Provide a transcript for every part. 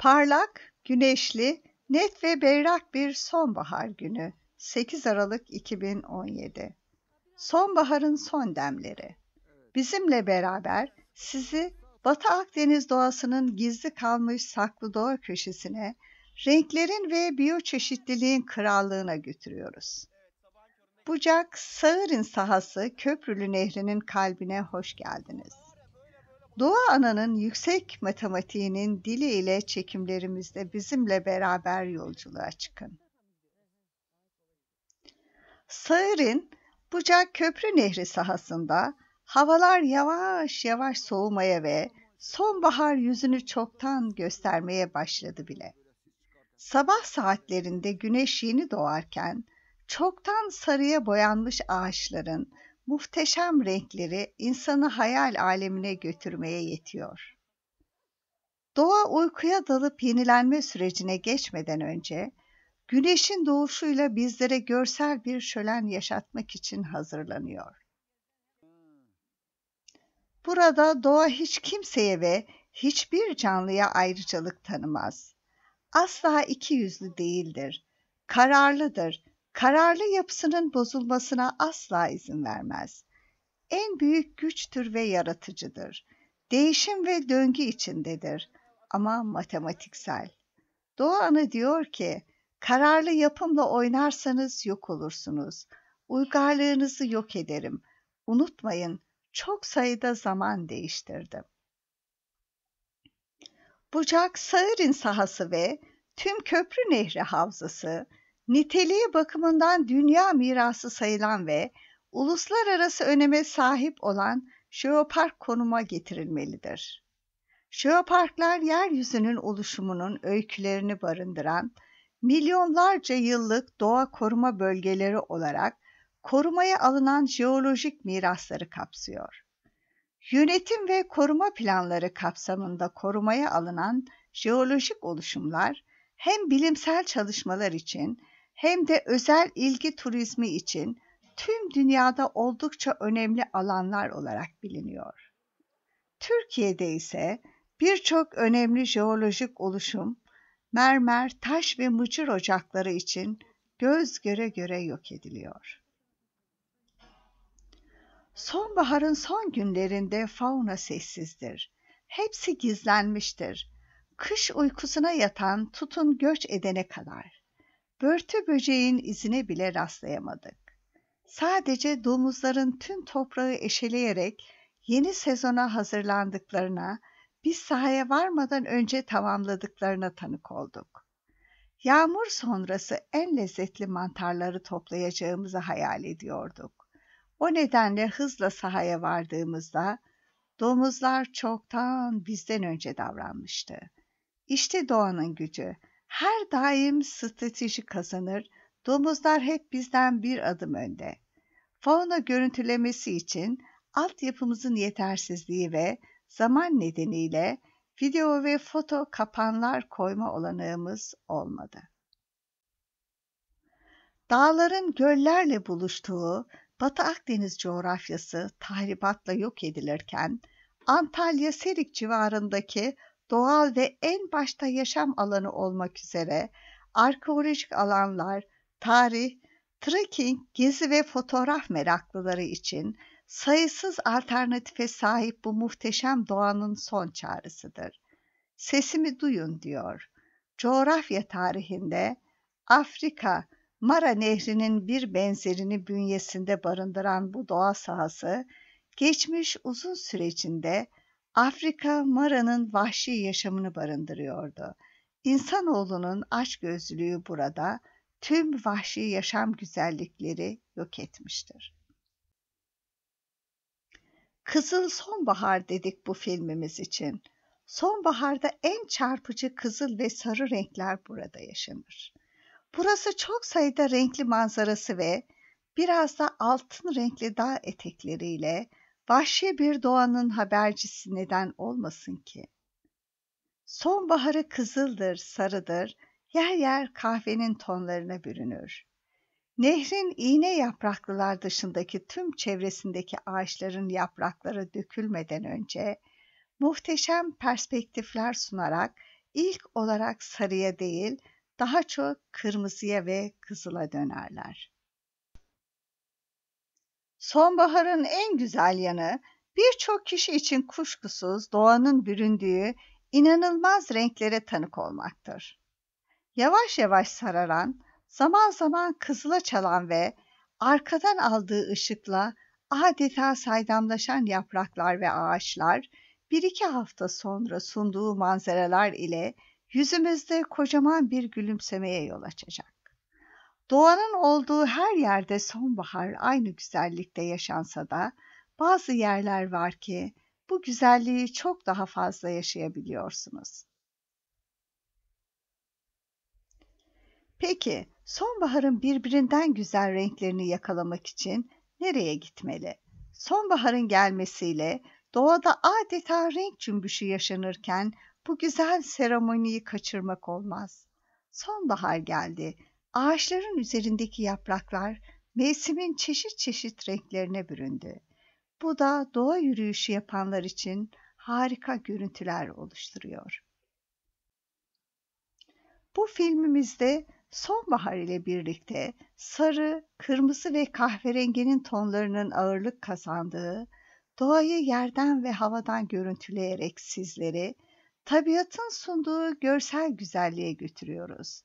Parlak, güneşli, net ve berrak bir sonbahar günü 8 Aralık 2017. Sonbaharın son demleri. Bizimle beraber sizi Batı Akdeniz doğasının gizli kalmış saklı doğa köşesine, renklerin ve biyoçeşitliliğin krallığına götürüyoruz. Bucak Sağır'ın sahası Köprülü Nehri'nin kalbine hoş geldiniz. Doğa Ana'nın yüksek matematiğinin diliyle çekimlerimizde bizimle beraber yolculuğa çıkın. Sağır'ın Bucak Köprü Nehri sahasında havalar yavaş yavaş soğumaya ve sonbahar yüzünü çoktan göstermeye başladı bile. Sabah saatlerinde güneş yeni doğarken çoktan sarıya boyanmış ağaçların muhteşem renkleri insanı hayal alemine götürmeye yetiyor. Doğa uykuya dalıp yenilenme sürecine geçmeden önce güneşin doğuşuyla bizlere görsel bir şölen yaşatmak için hazırlanıyor. Burada doğa hiç kimseye ve hiçbir canlıya ayrıcalık tanımaz. Asla iki yüzlü değildir, kararlıdır kararlı yapısının bozulmasına asla izin vermez. En büyük güçtür ve yaratıcıdır. Değişim ve döngü içindedir ama matematiksel. Doğan'ı diyor ki, kararlı yapımla oynarsanız yok olursunuz. Uygarlığınızı yok ederim. Unutmayın, çok sayıda zaman değiştirdim. Bucak Sağır'ın sahası ve tüm Köprü Nehri Havzası niteliği bakımından dünya mirası sayılan ve uluslararası öneme sahip olan jeopark konuma getirilmelidir. Jeoparklar yeryüzünün oluşumunun öykülerini barındıran milyonlarca yıllık doğa koruma bölgeleri olarak korumaya alınan jeolojik mirasları kapsıyor. Yönetim ve koruma planları kapsamında korumaya alınan jeolojik oluşumlar hem bilimsel çalışmalar için hem de özel ilgi turizmi için tüm dünyada oldukça önemli alanlar olarak biliniyor. Türkiye'de ise birçok önemli jeolojik oluşum, mermer, taş ve mıcır ocakları için göz göre göre yok ediliyor. Sonbaharın son günlerinde fauna sessizdir. Hepsi gizlenmiştir. Kış uykusuna yatan tutun göç edene kadar börtü böceğin izine bile rastlayamadık. Sadece domuzların tüm toprağı eşeleyerek yeni sezona hazırlandıklarına, biz sahaya varmadan önce tamamladıklarına tanık olduk. Yağmur sonrası en lezzetli mantarları toplayacağımızı hayal ediyorduk. O nedenle hızla sahaya vardığımızda domuzlar çoktan bizden önce davranmıştı. İşte doğanın gücü her daim strateji kazanır, domuzlar hep bizden bir adım önde. Fauna görüntülemesi için altyapımızın yetersizliği ve zaman nedeniyle video ve foto kapanlar koyma olanağımız olmadı. Dağların göllerle buluştuğu Batı Akdeniz coğrafyası tahribatla yok edilirken, Antalya Serik civarındaki doğal ve en başta yaşam alanı olmak üzere arkeolojik alanlar, tarih, trekking, gezi ve fotoğraf meraklıları için sayısız alternatife sahip bu muhteşem doğanın son çağrısıdır. Sesimi duyun diyor. Coğrafya tarihinde Afrika, Mara Nehri'nin bir benzerini bünyesinde barındıran bu doğa sahası, geçmiş uzun sürecinde Afrika Mara'nın vahşi yaşamını barındırıyordu. İnsanoğlunun açgözlülüğü burada tüm vahşi yaşam güzellikleri yok etmiştir. Kızıl Sonbahar dedik bu filmimiz için. Sonbaharda en çarpıcı kızıl ve sarı renkler burada yaşanır. Burası çok sayıda renkli manzarası ve biraz da altın renkli dağ etekleriyle, vahşi bir doğanın habercisi neden olmasın ki? Sonbaharı kızıldır, sarıdır, yer yer kahvenin tonlarına bürünür. Nehrin iğne yapraklılar dışındaki tüm çevresindeki ağaçların yaprakları dökülmeden önce muhteşem perspektifler sunarak ilk olarak sarıya değil daha çok kırmızıya ve kızıla dönerler. Sonbaharın en güzel yanı birçok kişi için kuşkusuz doğanın büründüğü inanılmaz renklere tanık olmaktır. Yavaş yavaş sararan, zaman zaman kızıla çalan ve arkadan aldığı ışıkla adeta saydamlaşan yapraklar ve ağaçlar bir iki hafta sonra sunduğu manzaralar ile yüzümüzde kocaman bir gülümsemeye yol açacak. Doğanın olduğu her yerde sonbahar aynı güzellikte yaşansa da bazı yerler var ki bu güzelliği çok daha fazla yaşayabiliyorsunuz. Peki sonbaharın birbirinden güzel renklerini yakalamak için nereye gitmeli? Sonbaharın gelmesiyle doğada adeta renk cümbüşü yaşanırken bu güzel seremoniyi kaçırmak olmaz. Sonbahar geldi Ağaçların üzerindeki yapraklar mevsimin çeşit çeşit renklerine büründü. Bu da doğa yürüyüşü yapanlar için harika görüntüler oluşturuyor. Bu filmimizde sonbahar ile birlikte sarı, kırmızı ve kahverenginin tonlarının ağırlık kazandığı, doğayı yerden ve havadan görüntüleyerek sizleri tabiatın sunduğu görsel güzelliğe götürüyoruz.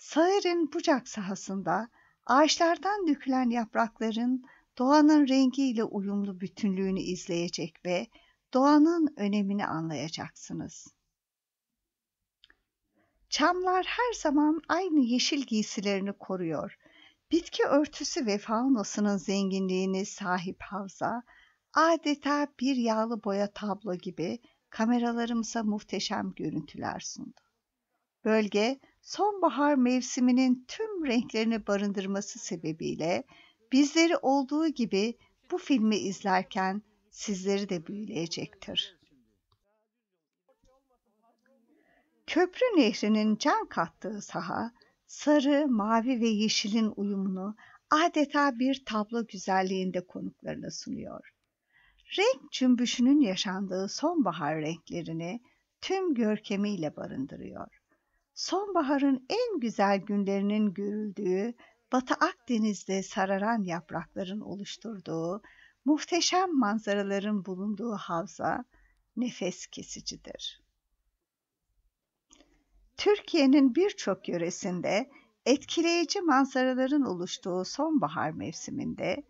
Sair'in bucak sahasında ağaçlardan dökülen yaprakların doğanın rengiyle uyumlu bütünlüğünü izleyecek ve doğanın önemini anlayacaksınız. Çamlar her zaman aynı yeşil giysilerini koruyor. Bitki örtüsü ve faunasının zenginliğini sahip havza, adeta bir yağlı boya tablo gibi kameralarımıza muhteşem görüntüler sundu. Bölge sonbahar mevsiminin tüm renklerini barındırması sebebiyle bizleri olduğu gibi bu filmi izlerken sizleri de büyüleyecektir. Köprü nehrinin can kattığı saha, sarı, mavi ve yeşilin uyumunu adeta bir tablo güzelliğinde konuklarına sunuyor. Renk cümbüşünün yaşandığı sonbahar renklerini tüm görkemiyle barındırıyor sonbaharın en güzel günlerinin görüldüğü Batı Akdeniz'de sararan yaprakların oluşturduğu muhteşem manzaraların bulunduğu havza nefes kesicidir. Türkiye'nin birçok yöresinde etkileyici manzaraların oluştuğu sonbahar mevsiminde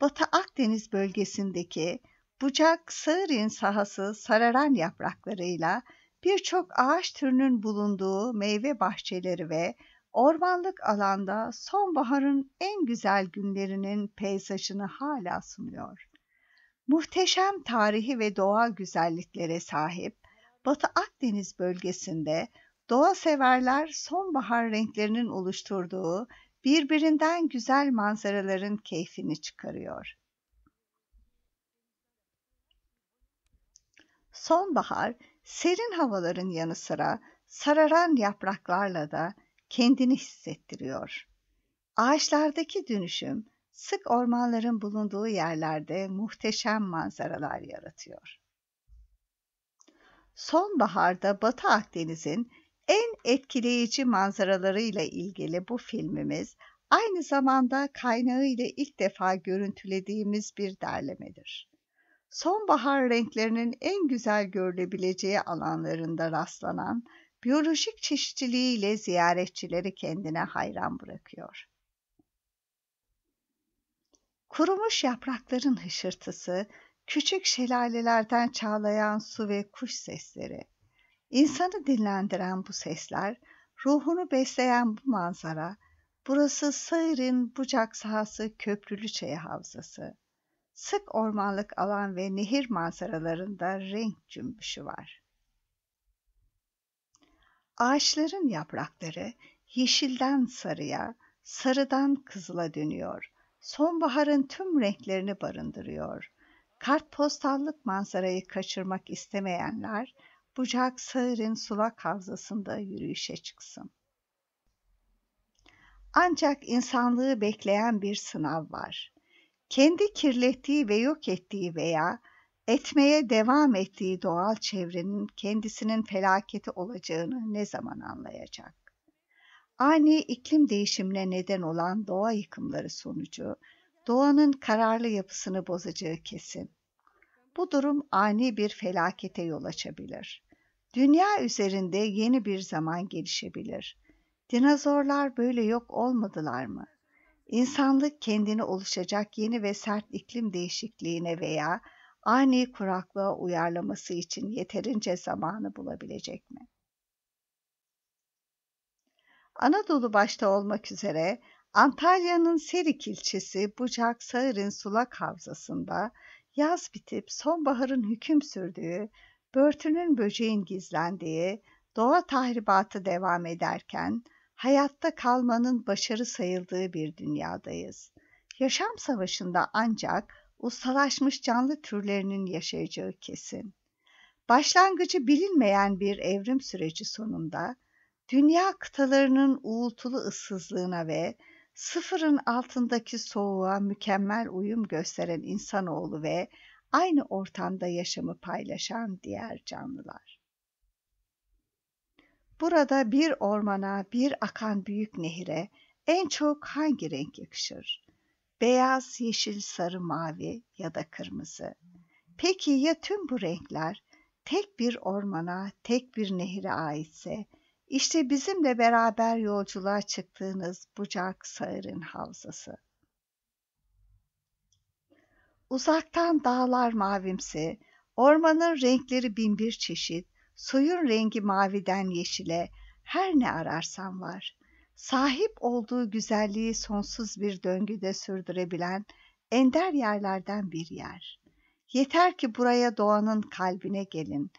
Batı Akdeniz bölgesindeki bucak sığır sahası sararan yapraklarıyla birçok ağaç türünün bulunduğu meyve bahçeleri ve ormanlık alanda sonbaharın en güzel günlerinin peyzajını hala sunuyor. Muhteşem tarihi ve doğa güzelliklere sahip Batı Akdeniz bölgesinde doğa severler sonbahar renklerinin oluşturduğu birbirinden güzel manzaraların keyfini çıkarıyor. Sonbahar Serin havaların yanı sıra sararan yapraklarla da kendini hissettiriyor. Ağaçlardaki dönüşüm sık ormanların bulunduğu yerlerde muhteşem manzaralar yaratıyor. Sonbaharda Batı Akdeniz'in en etkileyici manzaralarıyla ilgili bu filmimiz aynı zamanda kaynağı ile ilk defa görüntülediğimiz bir derlemedir sonbahar renklerinin en güzel görülebileceği alanlarında rastlanan biyolojik çeşitliliğiyle ziyaretçileri kendine hayran bırakıyor. Kurumuş yaprakların hışırtısı, küçük şelalelerden çağlayan su ve kuş sesleri. insanı dinlendiren bu sesler, ruhunu besleyen bu manzara, burası Sığır'ın bucak sahası Köprülü Çayı Havzası sık ormanlık alan ve nehir manzaralarında renk cümbüşü var. Ağaçların yaprakları yeşilden sarıya, sarıdan kızıla dönüyor. Sonbaharın tüm renklerini barındırıyor. Kartpostallık manzarayı kaçırmak istemeyenler Bucak Sağır'ın sulak havzasında yürüyüşe çıksın. Ancak insanlığı bekleyen bir sınav var kendi kirlettiği ve yok ettiği veya etmeye devam ettiği doğal çevrenin kendisinin felaketi olacağını ne zaman anlayacak? Ani iklim değişimine neden olan doğa yıkımları sonucu doğanın kararlı yapısını bozacağı kesin. Bu durum ani bir felakete yol açabilir. Dünya üzerinde yeni bir zaman gelişebilir. Dinozorlar böyle yok olmadılar mı? İnsanlık kendini oluşacak yeni ve sert iklim değişikliğine veya ani kuraklığa uyarlaması için yeterince zamanı bulabilecek mi? Anadolu başta olmak üzere Antalya'nın Serik ilçesi Bucak Sağır'ın sulak havzasında yaz bitip sonbaharın hüküm sürdüğü, börtünün böceğin gizlendiği, doğa tahribatı devam ederken hayatta kalmanın başarı sayıldığı bir dünyadayız. Yaşam savaşında ancak ustalaşmış canlı türlerinin yaşayacağı kesin. Başlangıcı bilinmeyen bir evrim süreci sonunda dünya kıtalarının uğultulu ıssızlığına ve sıfırın altındaki soğuğa mükemmel uyum gösteren insanoğlu ve aynı ortamda yaşamı paylaşan diğer canlılar. Burada bir ormana, bir akan büyük nehire en çok hangi renk yakışır? Beyaz, yeşil, sarı, mavi ya da kırmızı. Peki ya tüm bu renkler tek bir ormana, tek bir nehire aitse? İşte bizimle beraber yolculuğa çıktığınız bucak sağırın havzası. Uzaktan dağlar mavimsi, ormanın renkleri bin bir çeşit, Suyun rengi maviden yeşile, her ne ararsan var. Sahip olduğu güzelliği sonsuz bir döngüde sürdürebilen ender yerlerden bir yer. Yeter ki buraya doğanın kalbine gelin.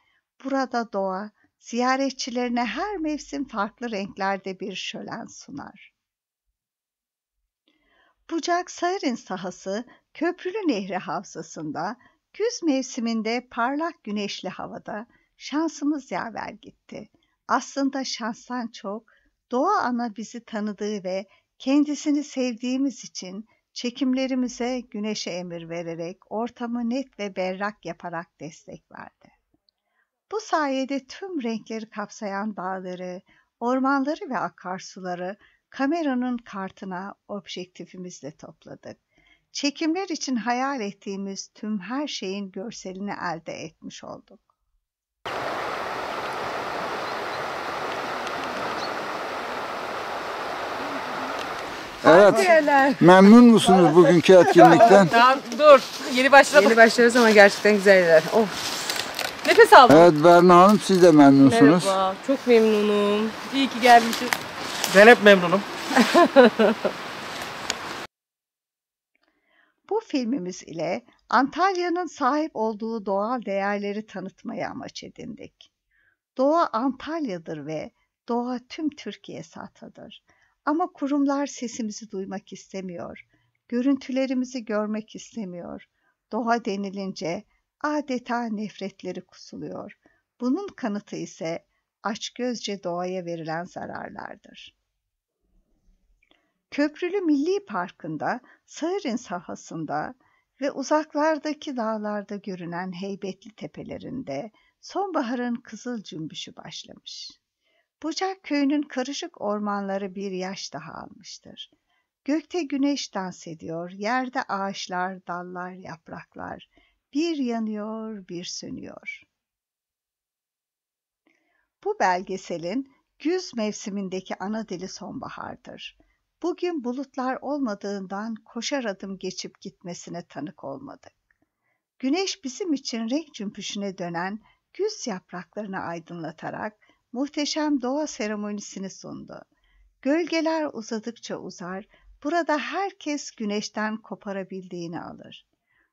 Burada doğa ziyaretçilerine her mevsim farklı renklerde bir şölen sunar. Bucak Sayırın sahası Köprülü Nehri Havzası'nda güz mevsiminde parlak güneşli havada Şansımız yaver gitti. Aslında şanstan çok Doğa Ana bizi tanıdığı ve kendisini sevdiğimiz için çekimlerimize güneşe emir vererek ortamı net ve berrak yaparak destek verdi. Bu sayede tüm renkleri kapsayan dağları, ormanları ve akarsuları kameranın kartına objektifimizle topladık. Çekimler için hayal ettiğimiz tüm her şeyin görselini elde etmiş olduk. Evet. Memnun musunuz bugünkü etkinlikten? Daha dur. Yeni başladık. Yeni başlıyoruz ama gerçekten güzeller. Oh. Nefes aldım. Evet Berna Hanım siz de memnunsunuz. Merhaba. Çok memnunum. İyi ki gelmişiz. Ben hep memnunum. Bu filmimiz ile Antalya'nın sahip olduğu doğal değerleri tanıtmayı amaç edindik. Doğa Antalya'dır ve doğa tüm Türkiye satadır. Ama kurumlar sesimizi duymak istemiyor. Görüntülerimizi görmek istemiyor. Doğa denilince adeta nefretleri kusuluyor. Bunun kanıtı ise açgözce doğaya verilen zararlardır. Köprülü Milli Parkı'nda, Sığır'ın sahasında ve uzaklardaki dağlarda görünen heybetli tepelerinde sonbaharın kızıl cümbüşü başlamış. Bucak köyünün karışık ormanları bir yaş daha almıştır. Gökte güneş dans ediyor, yerde ağaçlar, dallar, yapraklar. Bir yanıyor, bir sönüyor. Bu belgeselin güz mevsimindeki ana dili sonbahardır. Bugün bulutlar olmadığından koşar adım geçip gitmesine tanık olmadık. Güneş bizim için renk cümpüşüne dönen güz yapraklarını aydınlatarak muhteşem doğa seremonisini sundu. Gölgeler uzadıkça uzar, burada herkes güneşten koparabildiğini alır.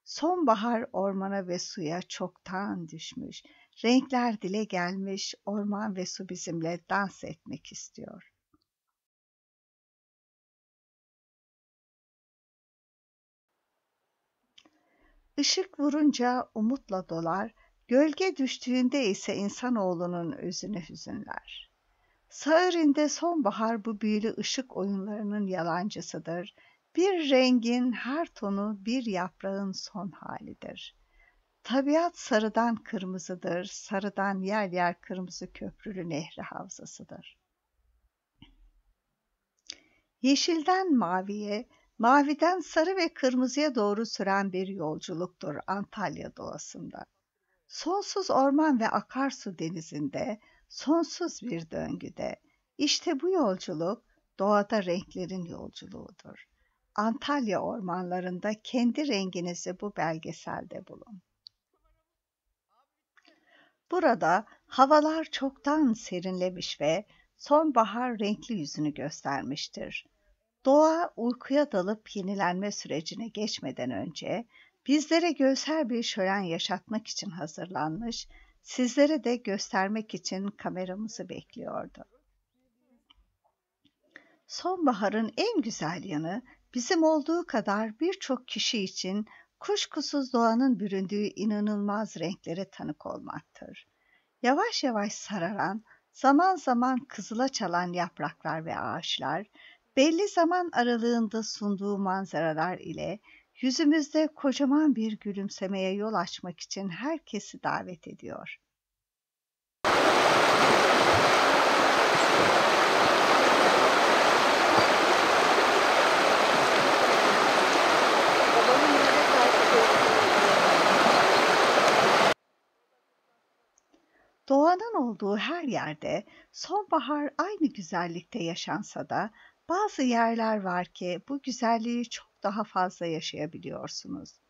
Sonbahar ormana ve suya çoktan düşmüş, renkler dile gelmiş, orman ve su bizimle dans etmek istiyor.'' Işık vurunca umutla dolar, Gölge düştüğünde ise insanoğlunun özünü hüzünler. Sağırinde sonbahar bu büyülü ışık oyunlarının yalancısıdır. Bir rengin her tonu bir yaprağın son halidir. Tabiat sarıdan kırmızıdır, sarıdan yer yer kırmızı köprülü nehri havzasıdır. Yeşilden maviye, maviden sarı ve kırmızıya doğru süren bir yolculuktur Antalya doğasında. Sonsuz orman ve akarsu denizinde, sonsuz bir döngüde. İşte bu yolculuk doğada renklerin yolculuğudur. Antalya ormanlarında kendi renginizi bu belgeselde bulun. Burada havalar çoktan serinlemiş ve sonbahar renkli yüzünü göstermiştir. Doğa uykuya dalıp yenilenme sürecine geçmeden önce Bizlere gözler bir şölen yaşatmak için hazırlanmış, sizlere de göstermek için kameramızı bekliyordu. Sonbaharın en güzel yanı bizim olduğu kadar birçok kişi için kuşkusuz doğanın büründüğü inanılmaz renklere tanık olmaktır. Yavaş yavaş sararan, zaman zaman kızıla çalan yapraklar ve ağaçlar, belli zaman aralığında sunduğu manzaralar ile yüzümüzde kocaman bir gülümsemeye yol açmak için herkesi davet ediyor. Doğanın olduğu her yerde sonbahar aynı güzellikte yaşansa da bazı yerler var ki bu güzelliği çok daha fazla yaşayabiliyorsunuz.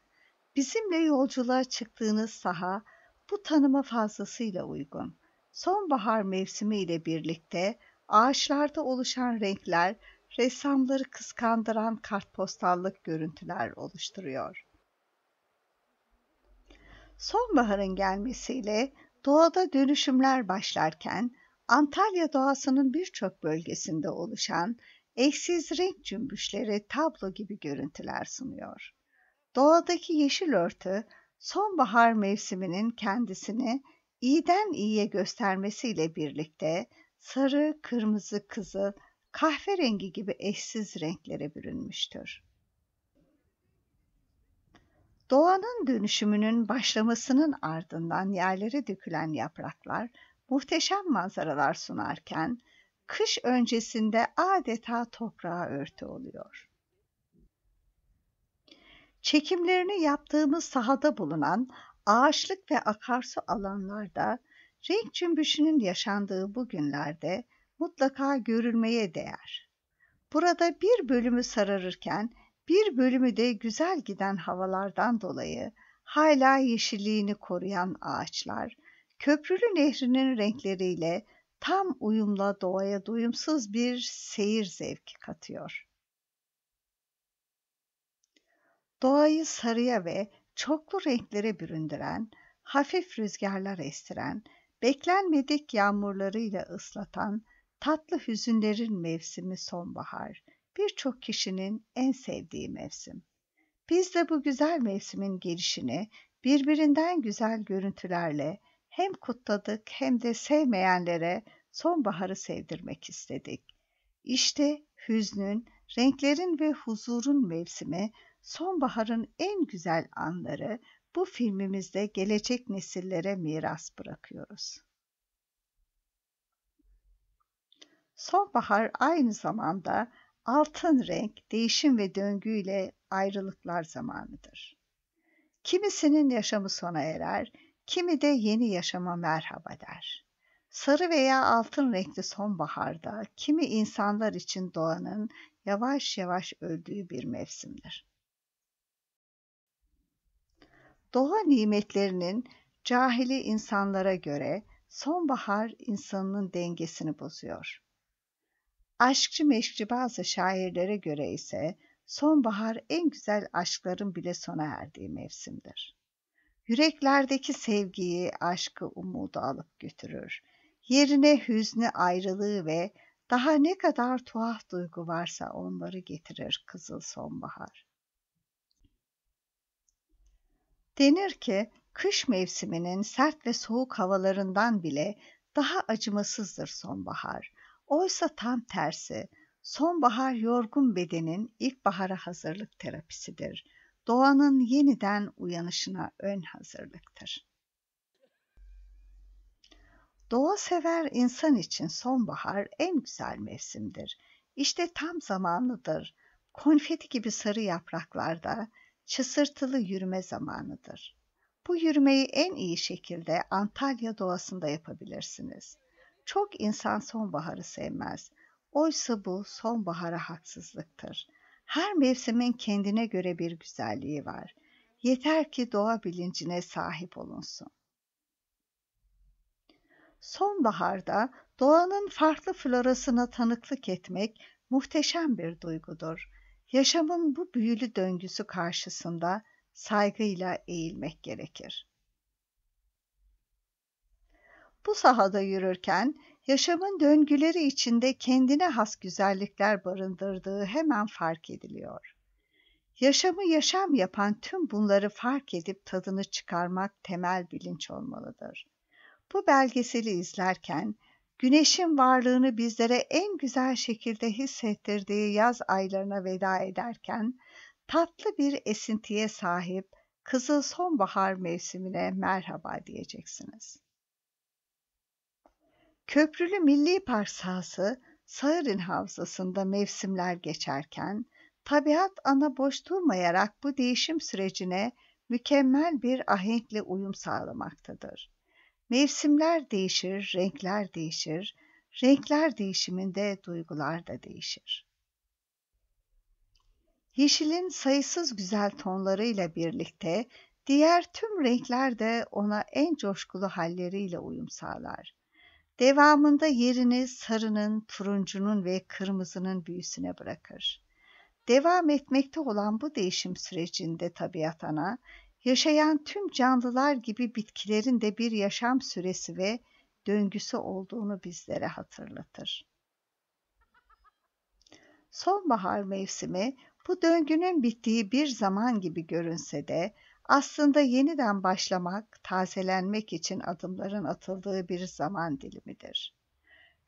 Bizimle yolculuğa çıktığınız saha bu tanıma fazlasıyla uygun. Sonbahar mevsimi ile birlikte ağaçlarda oluşan renkler ressamları kıskandıran kartpostallık görüntüler oluşturuyor. Sonbaharın gelmesiyle doğada dönüşümler başlarken Antalya doğasının birçok bölgesinde oluşan eşsiz renk cümbüşleri tablo gibi görüntüler sunuyor. Doğadaki yeşil örtü, sonbahar mevsiminin kendisini iyiden iyiye göstermesiyle birlikte sarı, kırmızı, kızıl, kahverengi gibi eşsiz renklere bürünmüştür. Doğanın dönüşümünün başlamasının ardından yerlere dökülen yapraklar muhteşem manzaralar sunarken, kış öncesinde adeta toprağa örtü oluyor. Çekimlerini yaptığımız sahada bulunan ağaçlık ve akarsu alanlarda renk cümbüşünün yaşandığı bu günlerde mutlaka görülmeye değer. Burada bir bölümü sararırken bir bölümü de güzel giden havalardan dolayı hala yeşilliğini koruyan ağaçlar, köprülü nehrinin renkleriyle tam uyumla doğaya doyumsuz bir seyir zevki katıyor. Doğayı sarıya ve çoklu renklere büründüren, hafif rüzgarlar estiren, beklenmedik yağmurlarıyla ıslatan, tatlı hüzünlerin mevsimi sonbahar, birçok kişinin en sevdiği mevsim. Biz de bu güzel mevsimin gelişini birbirinden güzel görüntülerle hem kutladık hem de sevmeyenlere sonbaharı sevdirmek istedik. İşte hüznün, renklerin ve huzurun mevsimi, sonbaharın en güzel anları bu filmimizde gelecek nesillere miras bırakıyoruz. Sonbahar aynı zamanda altın renk, değişim ve döngüyle ayrılıklar zamanıdır. Kimisinin yaşamı sona erer, kimi de yeni yaşama merhaba der. Sarı veya altın renkli sonbaharda kimi insanlar için doğanın yavaş yavaş öldüğü bir mevsimdir. Doğa nimetlerinin cahili insanlara göre sonbahar insanının dengesini bozuyor. Aşkçı meşkçi bazı şairlere göre ise sonbahar en güzel aşkların bile sona erdiği mevsimdir. Yüreklerdeki sevgiyi, aşkı, umudu alıp götürür yerine hüznü ayrılığı ve daha ne kadar tuhaf duygu varsa onları getirir kızıl sonbahar. Denir ki kış mevsiminin sert ve soğuk havalarından bile daha acımasızdır sonbahar. Oysa tam tersi, sonbahar yorgun bedenin ilkbahara hazırlık terapisidir. Doğanın yeniden uyanışına ön hazırlıktır. Doğa sever insan için sonbahar en güzel mevsimdir. İşte tam zamanıdır. Konfeti gibi sarı yapraklarda çısırtılı yürüme zamanıdır. Bu yürümeyi en iyi şekilde Antalya doğasında yapabilirsiniz. Çok insan sonbaharı sevmez. Oysa bu sonbahara haksızlıktır. Her mevsimin kendine göre bir güzelliği var. Yeter ki doğa bilincine sahip olunsun sonbaharda doğanın farklı florasına tanıklık etmek muhteşem bir duygudur. Yaşamın bu büyülü döngüsü karşısında saygıyla eğilmek gerekir. Bu sahada yürürken yaşamın döngüleri içinde kendine has güzellikler barındırdığı hemen fark ediliyor. Yaşamı yaşam yapan tüm bunları fark edip tadını çıkarmak temel bilinç olmalıdır. Bu belgeseli izlerken güneşin varlığını bizlere en güzel şekilde hissettirdiği yaz aylarına veda ederken tatlı bir esintiye sahip kızıl sonbahar mevsimine merhaba diyeceksiniz. Köprülü Milli Park sahası Sağırın Havzası'nda mevsimler geçerken tabiat ana boş durmayarak bu değişim sürecine mükemmel bir ahenkle uyum sağlamaktadır. Mevsimler değişir, renkler değişir. Renkler değişiminde duygular da değişir. Yeşilin sayısız güzel tonlarıyla birlikte diğer tüm renkler de ona en coşkulu halleriyle uyum sağlar. Devamında yerini sarının, turuncunun ve kırmızının büyüsüne bırakır. Devam etmekte olan bu değişim sürecinde tabiat ana yaşayan tüm canlılar gibi bitkilerin de bir yaşam süresi ve döngüsü olduğunu bizlere hatırlatır. Sonbahar mevsimi bu döngünün bittiği bir zaman gibi görünse de aslında yeniden başlamak, tazelenmek için adımların atıldığı bir zaman dilimidir.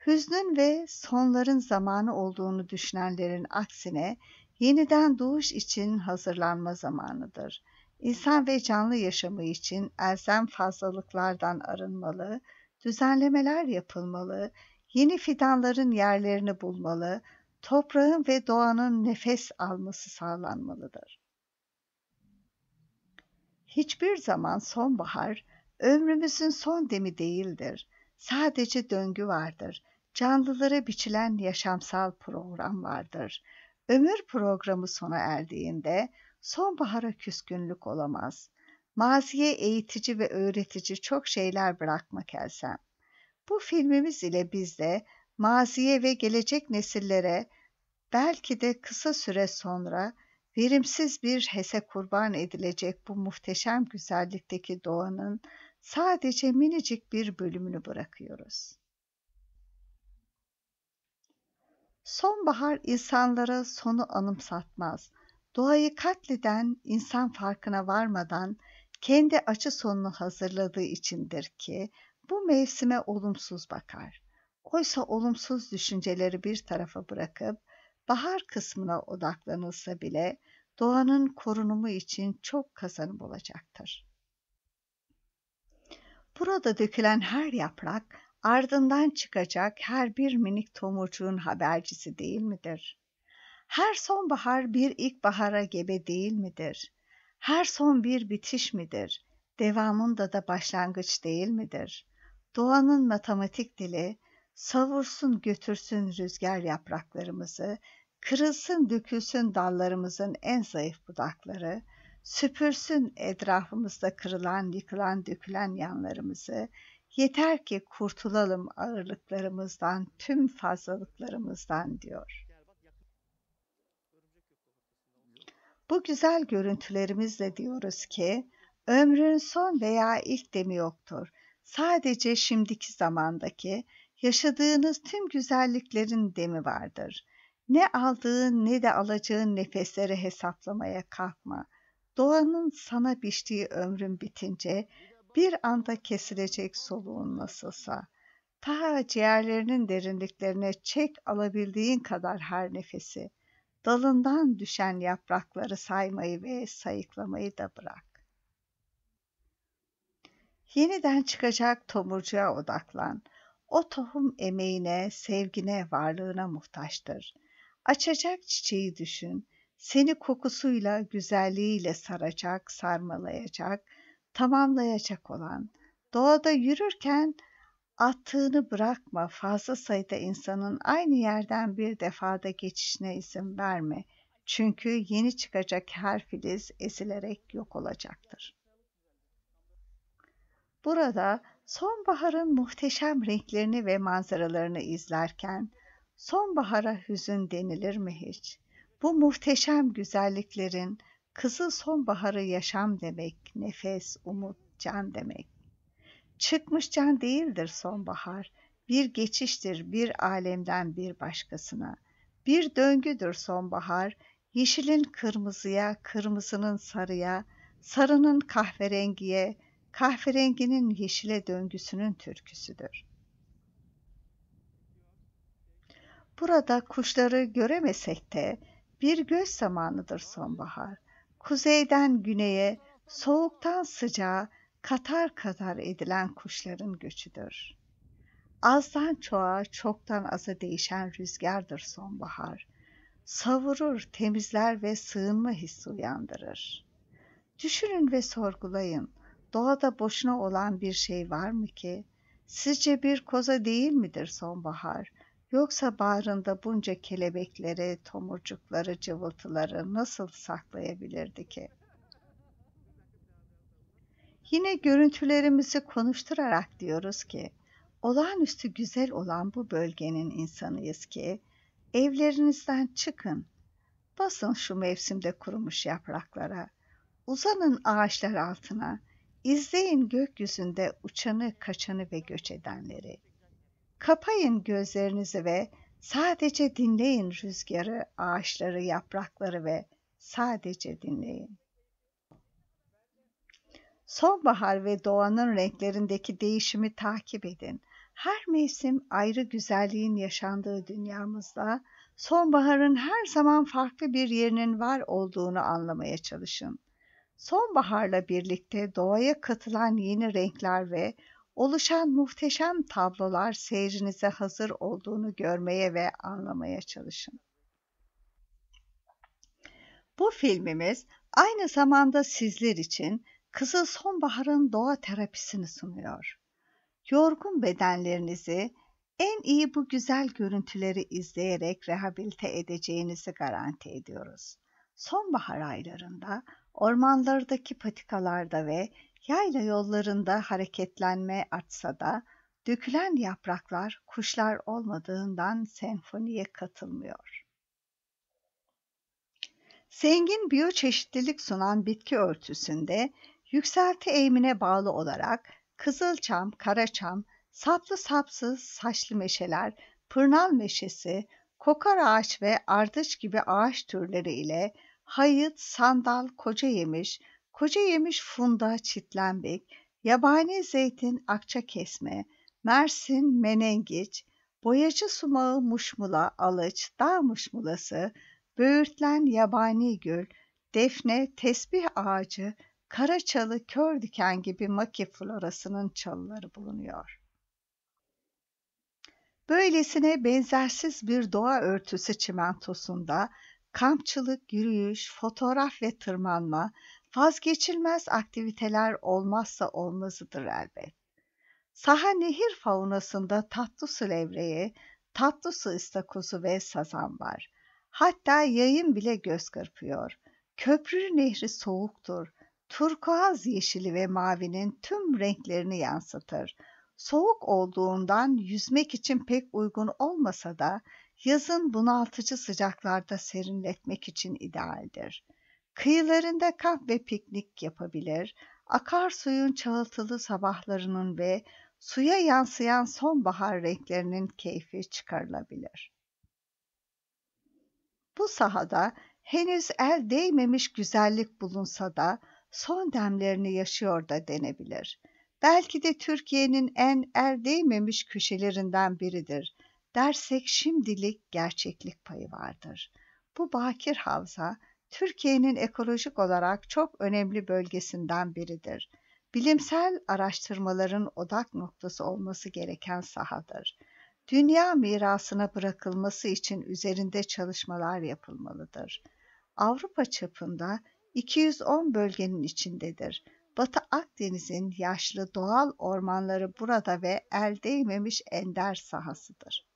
Hüznün ve sonların zamanı olduğunu düşünenlerin aksine yeniden doğuş için hazırlanma zamanıdır.'' İnsan ve canlı yaşamı için elzem fazlalıklardan arınmalı, düzenlemeler yapılmalı, yeni fidanların yerlerini bulmalı, toprağın ve doğanın nefes alması sağlanmalıdır. Hiçbir zaman sonbahar ömrümüzün son demi değildir. Sadece döngü vardır. Canlılara biçilen yaşamsal program vardır. Ömür programı sona erdiğinde sonbahara küskünlük olamaz. Maziye eğitici ve öğretici çok şeyler bırakmak elzem. Bu filmimiz ile biz de maziye ve gelecek nesillere belki de kısa süre sonra verimsiz bir hese kurban edilecek bu muhteşem güzellikteki doğanın sadece minicik bir bölümünü bırakıyoruz. Sonbahar insanlara sonu anımsatmaz doğayı katleden insan farkına varmadan kendi açı sonunu hazırladığı içindir ki bu mevsime olumsuz bakar. Oysa olumsuz düşünceleri bir tarafa bırakıp bahar kısmına odaklanılsa bile doğanın korunumu için çok kazanım olacaktır. Burada dökülen her yaprak ardından çıkacak her bir minik tomurcuğun habercisi değil midir? Her sonbahar bir ilkbahara gebe değil midir? Her son bir bitiş midir? Devamında da başlangıç değil midir? Doğanın matematik dili savursun götürsün rüzgar yapraklarımızı, kırılsın dökülsün dallarımızın en zayıf budakları, süpürsün etrafımızda kırılan, yıkılan, dökülen yanlarımızı, yeter ki kurtulalım ağırlıklarımızdan, tüm fazlalıklarımızdan diyor.'' Bu güzel görüntülerimizle diyoruz ki, ömrün son veya ilk demi yoktur. Sadece şimdiki zamandaki, yaşadığınız tüm güzelliklerin demi vardır. Ne aldığın ne de alacağın nefesleri hesaplamaya kalkma. Doğanın sana biçtiği ömrün bitince, bir anda kesilecek soluğun nasılsa. Ta ciğerlerinin derinliklerine çek alabildiğin kadar her nefesi.'' dalından düşen yaprakları saymayı ve sayıklamayı da bırak. Yeniden çıkacak tomurcuğa odaklan. O tohum emeğine, sevgine, varlığına muhtaçtır. Açacak çiçeği düşün. Seni kokusuyla, güzelliğiyle saracak, sarmalayacak, tamamlayacak olan. Doğada yürürken attığını bırakma, fazla sayıda insanın aynı yerden bir defada geçişine izin verme. Çünkü yeni çıkacak her filiz ezilerek yok olacaktır. Burada sonbaharın muhteşem renklerini ve manzaralarını izlerken sonbahara hüzün denilir mi hiç? Bu muhteşem güzelliklerin kızı sonbaharı yaşam demek, nefes, umut, can demek. Çıkmış can değildir sonbahar. Bir geçiştir bir alemden bir başkasına. Bir döngüdür sonbahar. Yeşilin kırmızıya, kırmızının sarıya, sarının kahverengiye, kahverenginin yeşile döngüsünün türküsüdür. Burada kuşları göremesek de bir göz zamanıdır sonbahar. Kuzeyden güneye, soğuktan sıcağa, katar katar edilen kuşların göçüdür. Azdan çoğa, çoktan aza değişen rüzgardır sonbahar. Savurur, temizler ve sığınma hissi uyandırır. Düşünün ve sorgulayın, doğada boşuna olan bir şey var mı ki? Sizce bir koza değil midir sonbahar? Yoksa bağrında bunca kelebekleri, tomurcukları, cıvıltıları nasıl saklayabilirdi ki?'' Yine görüntülerimizi konuşturarak diyoruz ki, olağanüstü güzel olan bu bölgenin insanıyız ki, evlerinizden çıkın, basın şu mevsimde kurumuş yapraklara, uzanın ağaçlar altına, izleyin gökyüzünde uçanı, kaçanı ve göç edenleri. Kapayın gözlerinizi ve sadece dinleyin rüzgarı, ağaçları, yaprakları ve sadece dinleyin. Sonbahar ve doğanın renklerindeki değişimi takip edin. Her mevsim ayrı güzelliğin yaşandığı dünyamızda sonbaharın her zaman farklı bir yerinin var olduğunu anlamaya çalışın. Sonbaharla birlikte doğaya katılan yeni renkler ve oluşan muhteşem tablolar seyrinize hazır olduğunu görmeye ve anlamaya çalışın. Bu filmimiz aynı zamanda sizler için kızıl sonbaharın doğa terapisini sunuyor. Yorgun bedenlerinizi en iyi bu güzel görüntüleri izleyerek rehabilite edeceğinizi garanti ediyoruz. Sonbahar aylarında ormanlardaki patikalarda ve yayla yollarında hareketlenme artsa da dökülen yapraklar kuşlar olmadığından senfoniye katılmıyor. Zengin biyoçeşitlilik sunan bitki örtüsünde Yükselti eğimine bağlı olarak kızılçam, karaçam, saplı sapsız saçlı meşeler, pırnal meşesi, kokar ağaç ve ardıç gibi ağaç türleri ile hayıt, sandal, koca yemiş, koca yemiş funda, çitlenbek, yabani zeytin, akça kesme, mersin, menengiç, boyacı sumağı, muşmula, alıç, dağ muşmulası, böğürtlen, yabani gül, defne, tesbih ağacı, Karaçalı kör diken gibi maki florasının çalıları bulunuyor. Böylesine benzersiz bir doğa örtüsü çimentosunda kampçılık, yürüyüş, fotoğraf ve tırmanma vazgeçilmez aktiviteler olmazsa olmazıdır elbet. Saha nehir faunasında tatlı su levreği, tatlı su istakozu ve sazan var. Hatta yayın bile göz kırpıyor. Köprü nehri soğuktur turkuaz yeşili ve mavinin tüm renklerini yansıtır. Soğuk olduğundan yüzmek için pek uygun olmasa da yazın bunaltıcı sıcaklarda serinletmek için idealdir. Kıyılarında kahve piknik yapabilir, akarsuyun çağıltılı sabahlarının ve suya yansıyan sonbahar renklerinin keyfi çıkarılabilir. Bu sahada henüz el değmemiş güzellik bulunsa da son demlerini yaşıyor da denebilir. Belki de Türkiye'nin en erdeymemiş köşelerinden biridir. Dersek şimdilik gerçeklik payı vardır. Bu bakir havza Türkiye'nin ekolojik olarak çok önemli bölgesinden biridir. Bilimsel araştırmaların odak noktası olması gereken sahadır. Dünya mirasına bırakılması için üzerinde çalışmalar yapılmalıdır. Avrupa çapında 210 bölgenin içindedir. Batı Akdeniz'in yaşlı doğal ormanları burada ve el değmemiş ender sahasıdır.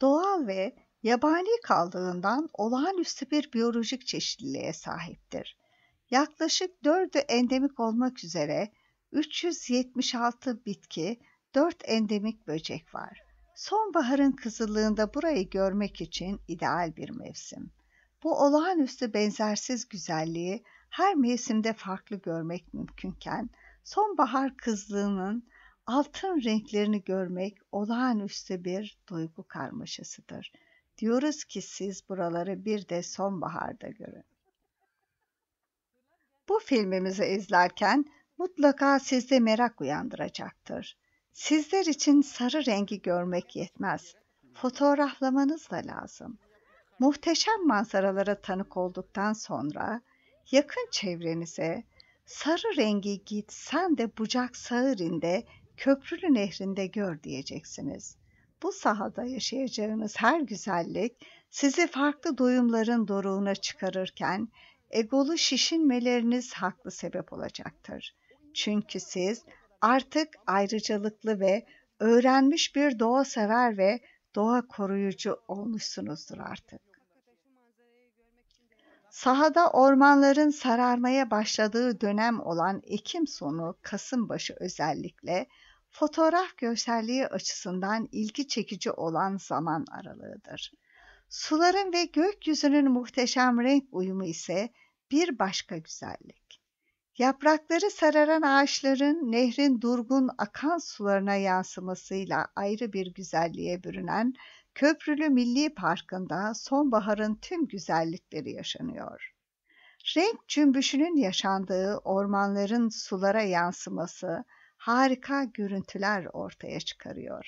Doğal ve yabani kaldığından olağanüstü bir biyolojik çeşitliliğe sahiptir. Yaklaşık 4'ü endemik olmak üzere 376 bitki, 4 endemik böcek var. Sonbaharın kızılığında burayı görmek için ideal bir mevsim. Bu olağanüstü benzersiz güzelliği her mevsimde farklı görmek mümkünken sonbahar kızlığının altın renklerini görmek olağanüstü bir duygu karmaşasıdır. Diyoruz ki siz buraları bir de sonbaharda görün. Bu filmimizi izlerken mutlaka sizde merak uyandıracaktır. Sizler için sarı rengi görmek yetmez. Fotoğraflamanız da lazım muhteşem manzaralara tanık olduktan sonra yakın çevrenize sarı rengi gitsen de bucak sağırinde köprülü nehrinde gör diyeceksiniz. Bu sahada yaşayacağınız her güzellik sizi farklı doyumların doruğuna çıkarırken egolu şişinmeleriniz haklı sebep olacaktır. Çünkü siz artık ayrıcalıklı ve öğrenmiş bir doğa sever ve doğa koruyucu olmuşsunuzdur artık. Sahada ormanların sararmaya başladığı dönem olan Ekim sonu Kasım başı özellikle fotoğraf görselliği açısından ilgi çekici olan zaman aralığıdır. Suların ve gökyüzünün muhteşem renk uyumu ise bir başka güzellik. Yaprakları sararan ağaçların nehrin durgun akan sularına yansımasıyla ayrı bir güzelliğe bürünen Köprülü Milli Parkı'nda sonbaharın tüm güzellikleri yaşanıyor. Renk cümbüşünün yaşandığı ormanların sulara yansıması harika görüntüler ortaya çıkarıyor.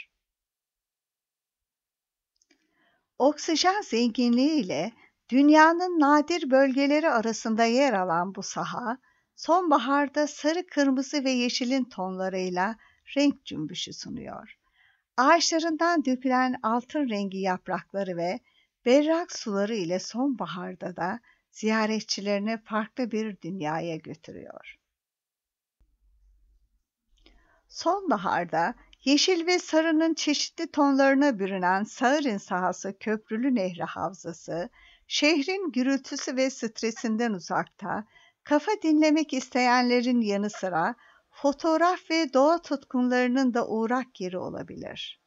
Oksijen zenginliği ile dünyanın nadir bölgeleri arasında yer alan bu saha, sonbaharda sarı, kırmızı ve yeşilin tonlarıyla renk cümbüşü sunuyor. Ağaçlarından dökülen altın rengi yaprakları ve berrak suları ile sonbaharda da ziyaretçilerini farklı bir dünyaya götürüyor. Sonbaharda yeşil ve sarının çeşitli tonlarına bürünen Sağırın sahası Köprülü Nehri Havzası, şehrin gürültüsü ve stresinden uzakta, kafa dinlemek isteyenlerin yanı sıra fotoğraf ve doğa tutkunlarının da uğrak yeri olabilir.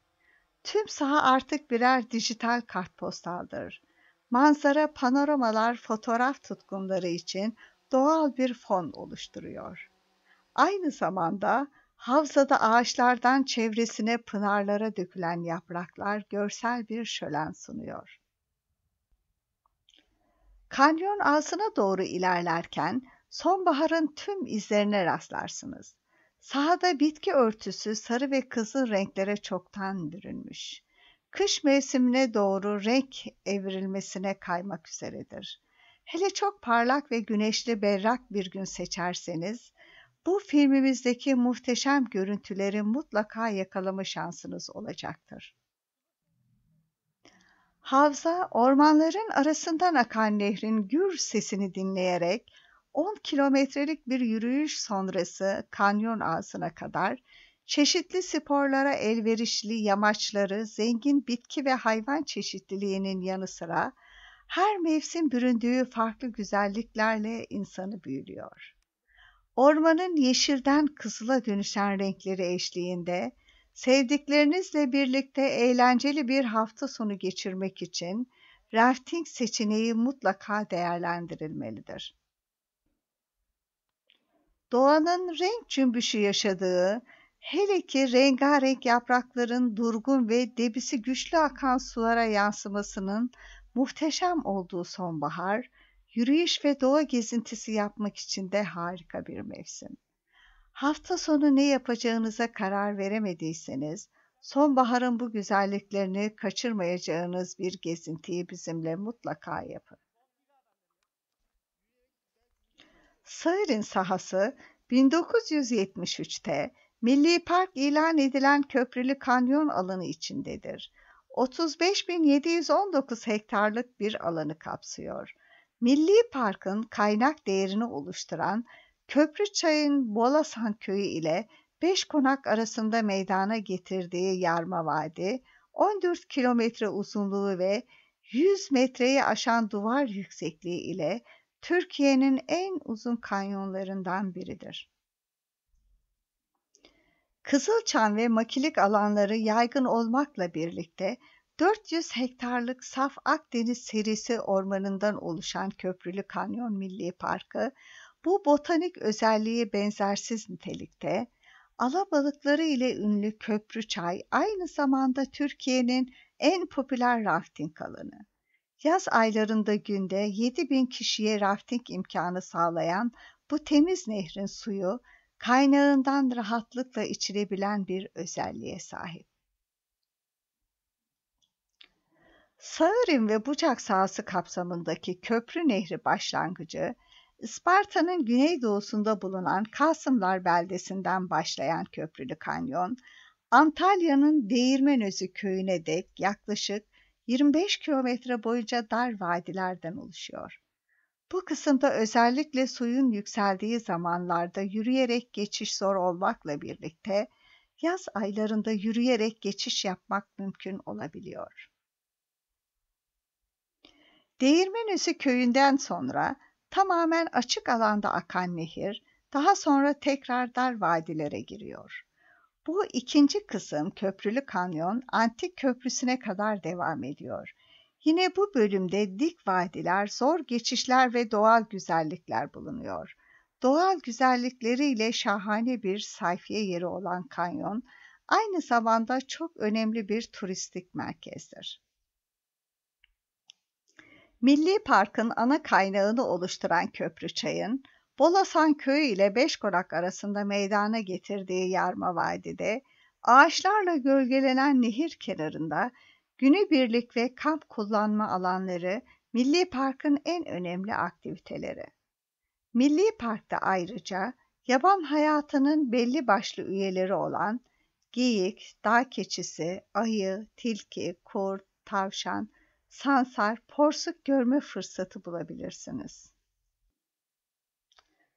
Tüm saha artık birer dijital kartpostaldır. Manzara, panoramalar fotoğraf tutkunları için doğal bir fon oluşturuyor. Aynı zamanda havzada ağaçlardan çevresine pınarlara dökülen yapraklar görsel bir şölen sunuyor. Kanyon ağzına doğru ilerlerken sonbaharın tüm izlerine rastlarsınız. Sahada bitki örtüsü sarı ve kızıl renklere çoktan bürünmüş. Kış mevsimine doğru renk evrilmesine kaymak üzeredir. Hele çok parlak ve güneşli berrak bir gün seçerseniz, bu filmimizdeki muhteşem görüntüleri mutlaka yakalama şansınız olacaktır. Havza, ormanların arasından akan nehrin gür sesini dinleyerek 10 kilometrelik bir yürüyüş sonrası kanyon ağzına kadar çeşitli sporlara elverişli yamaçları, zengin bitki ve hayvan çeşitliliğinin yanı sıra her mevsim büründüğü farklı güzelliklerle insanı büyülüyor. Ormanın yeşilden kızıla dönüşen renkleri eşliğinde sevdiklerinizle birlikte eğlenceli bir hafta sonu geçirmek için rafting seçeneği mutlaka değerlendirilmelidir doğanın renk cümbüşü yaşadığı, hele ki rengarenk yaprakların durgun ve debisi güçlü akan sulara yansımasının muhteşem olduğu sonbahar, yürüyüş ve doğa gezintisi yapmak için de harika bir mevsim. Hafta sonu ne yapacağınıza karar veremediyseniz, sonbaharın bu güzelliklerini kaçırmayacağınız bir gezintiyi bizimle mutlaka yapın. Sığır'ın sahası 1973'te Milli Park ilan edilen Köprülü Kanyon alanı içindedir. 35.719 hektarlık bir alanı kapsıyor. Milli Park'ın kaynak değerini oluşturan Köprüçay'ın Bolasan Köyü ile Beş Konak arasında meydana getirdiği Yarma Vadi, 14 kilometre uzunluğu ve 100 metreyi aşan duvar yüksekliği ile Türkiye'nin en uzun kanyonlarından biridir. Kızılçam ve makilik alanları yaygın olmakla birlikte 400 hektarlık saf Akdeniz serisi ormanından oluşan Köprülü Kanyon Milli Parkı, bu botanik özelliği benzersiz nitelikte, alabalıkları ile ünlü Köprü Çay aynı zamanda Türkiye'nin en popüler rafting alanı. Yaz aylarında günde 7000 kişiye rafting imkanı sağlayan bu temiz nehrin suyu kaynağından rahatlıkla içilebilen bir özelliğe sahip. Sağırın ve Bucak sahası kapsamındaki Köprü Nehri başlangıcı, Isparta'nın güneydoğusunda bulunan Kasımlar beldesinden başlayan Köprülü Kanyon, Antalya'nın Değirmenözü köyüne dek yaklaşık 25 kilometre boyunca dar vadilerden oluşuyor. Bu kısımda özellikle suyun yükseldiği zamanlarda yürüyerek geçiş zor olmakla birlikte yaz aylarında yürüyerek geçiş yapmak mümkün olabiliyor. Değirmenüzü köyünden sonra tamamen açık alanda akan nehir daha sonra tekrar dar vadilere giriyor. Bu ikinci kısım Köprülü Kanyon Antik Köprüsü'ne kadar devam ediyor. Yine bu bölümde dik vadiler, zor geçişler ve doğal güzellikler bulunuyor. Doğal güzellikleriyle şahane bir sayfiye yeri olan kanyon, aynı zamanda çok önemli bir turistik merkezdir. Milli Park'ın ana kaynağını oluşturan Köprü Çay'ın Bolasan köyü ile Beşkorak arasında meydana getirdiği yarma vadide, ağaçlarla gölgelenen nehir kenarında günübirlik ve kamp kullanma alanları Milli Park'ın en önemli aktiviteleri. Milli Park'ta ayrıca yaban hayatının belli başlı üyeleri olan geyik, dağ keçisi, ayı, tilki, kurt, tavşan, sansar, porsuk görme fırsatı bulabilirsiniz.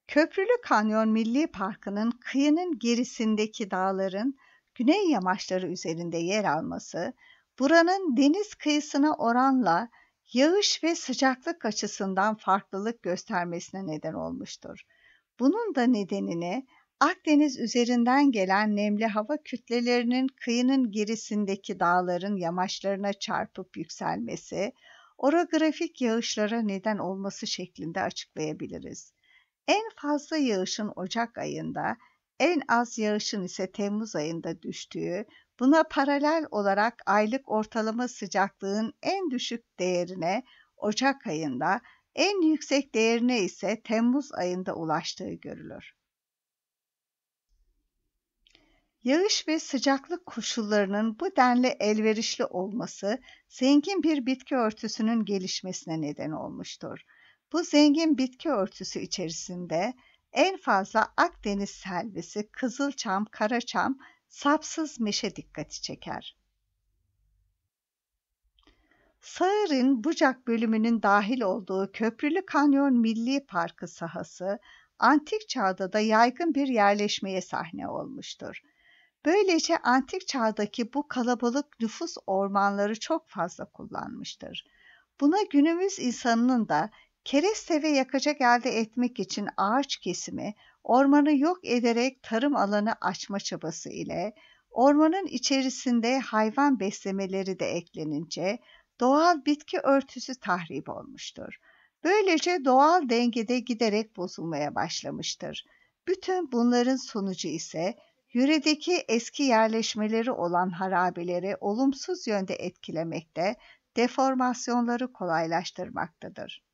Köprülü Kanyon Milli Parkı'nın kıyının gerisindeki dağların güney yamaçları üzerinde yer alması, buranın deniz kıyısına oranla yağış ve sıcaklık açısından farklılık göstermesine neden olmuştur. Bunun da nedenini Akdeniz üzerinden gelen nemli hava kütlelerinin kıyının gerisindeki dağların yamaçlarına çarpıp yükselmesi, orografik yağışlara neden olması şeklinde açıklayabiliriz. En fazla yağışın Ocak ayında, en az yağışın ise Temmuz ayında düştüğü, buna paralel olarak aylık ortalama sıcaklığın en düşük değerine Ocak ayında, en yüksek değerine ise Temmuz ayında ulaştığı görülür. Yağış ve sıcaklık koşullarının bu denli elverişli olması zengin bir bitki örtüsünün gelişmesine neden olmuştur. Bu zengin bitki örtüsü içerisinde en fazla Akdeniz selvisi, kızılçam, karaçam, sapsız meşe dikkati çeker. Sağır'ın bucak bölümünün dahil olduğu Köprülü Kanyon Milli Parkı sahası antik çağda da yaygın bir yerleşmeye sahne olmuştur. Böylece antik çağdaki bu kalabalık nüfus ormanları çok fazla kullanmıştır. Buna günümüz insanının da kereste ve yakacak elde etmek için ağaç kesimi, ormanı yok ederek tarım alanı açma çabası ile ormanın içerisinde hayvan beslemeleri de eklenince doğal bitki örtüsü tahrip olmuştur. Böylece doğal dengede giderek bozulmaya başlamıştır. Bütün bunların sonucu ise yüredeki eski yerleşmeleri olan harabeleri olumsuz yönde etkilemekte, deformasyonları kolaylaştırmaktadır.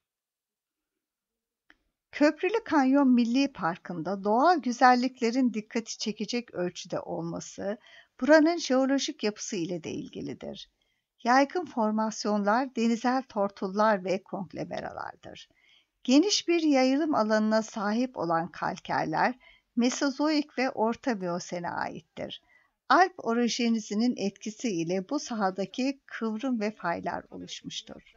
Köprülü Kanyon Milli Parkı'nda doğal güzelliklerin dikkati çekecek ölçüde olması buranın jeolojik yapısı ile de ilgilidir. Yaygın formasyonlar denizel tortullar ve konglomeralardır. Geniş bir yayılım alanına sahip olan kalkerler Mesozoik ve Orta Miyosen'e aittir. Alp orijinizinin etkisi ile bu sahadaki kıvrım ve faylar oluşmuştur.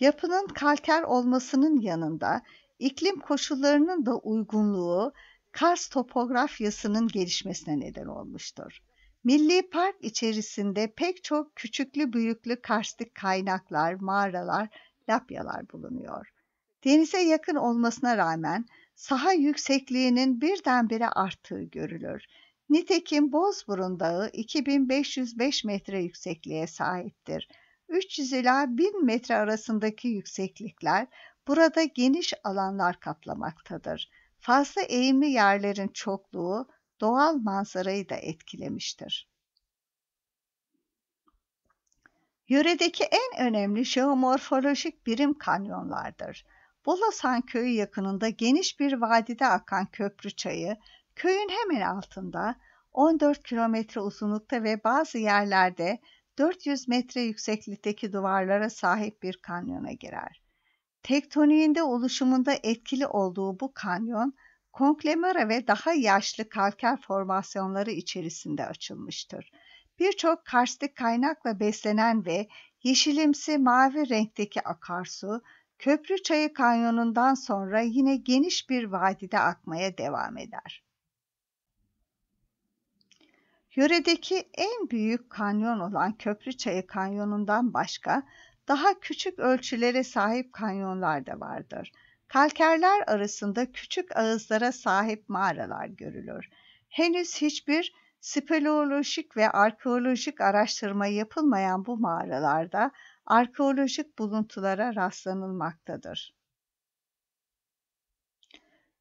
Yapının kalker olmasının yanında iklim koşullarının da uygunluğu Kars topografyasının gelişmesine neden olmuştur. Milli park içerisinde pek çok küçüklü büyüklü karstik kaynaklar, mağaralar, lapyalar bulunuyor. Denize yakın olmasına rağmen saha yüksekliğinin birdenbire arttığı görülür. Nitekim Bozburun Dağı 2505 metre yüksekliğe sahiptir. 300 ila 1000 metre arasındaki yükseklikler burada geniş alanlar kaplamaktadır. Fazla eğimli yerlerin çokluğu doğal manzarayı da etkilemiştir. Yöredeki en önemli jeomorfolojik birim kanyonlardır. Bolasan köyü yakınında geniş bir vadide akan köprü çayı, köyün hemen altında 14 kilometre uzunlukta ve bazı yerlerde 400 metre yükseklikteki duvarlara sahip bir kanyona girer. Tektoniğinde oluşumunda etkili olduğu bu kanyon, konklemara ve daha yaşlı kalker formasyonları içerisinde açılmıştır. Birçok karstik kaynakla beslenen ve yeşilimsi mavi renkteki akarsu, Köprü Çayı Kanyonu'ndan sonra yine geniş bir vadide akmaya devam eder. Yöredeki en büyük kanyon olan Köprü Çayı Kanyonu'ndan başka daha küçük ölçülere sahip kanyonlar da vardır. Kalkerler arasında küçük ağızlara sahip mağaralar görülür. Henüz hiçbir speleolojik ve arkeolojik araştırma yapılmayan bu mağaralarda arkeolojik buluntulara rastlanılmaktadır.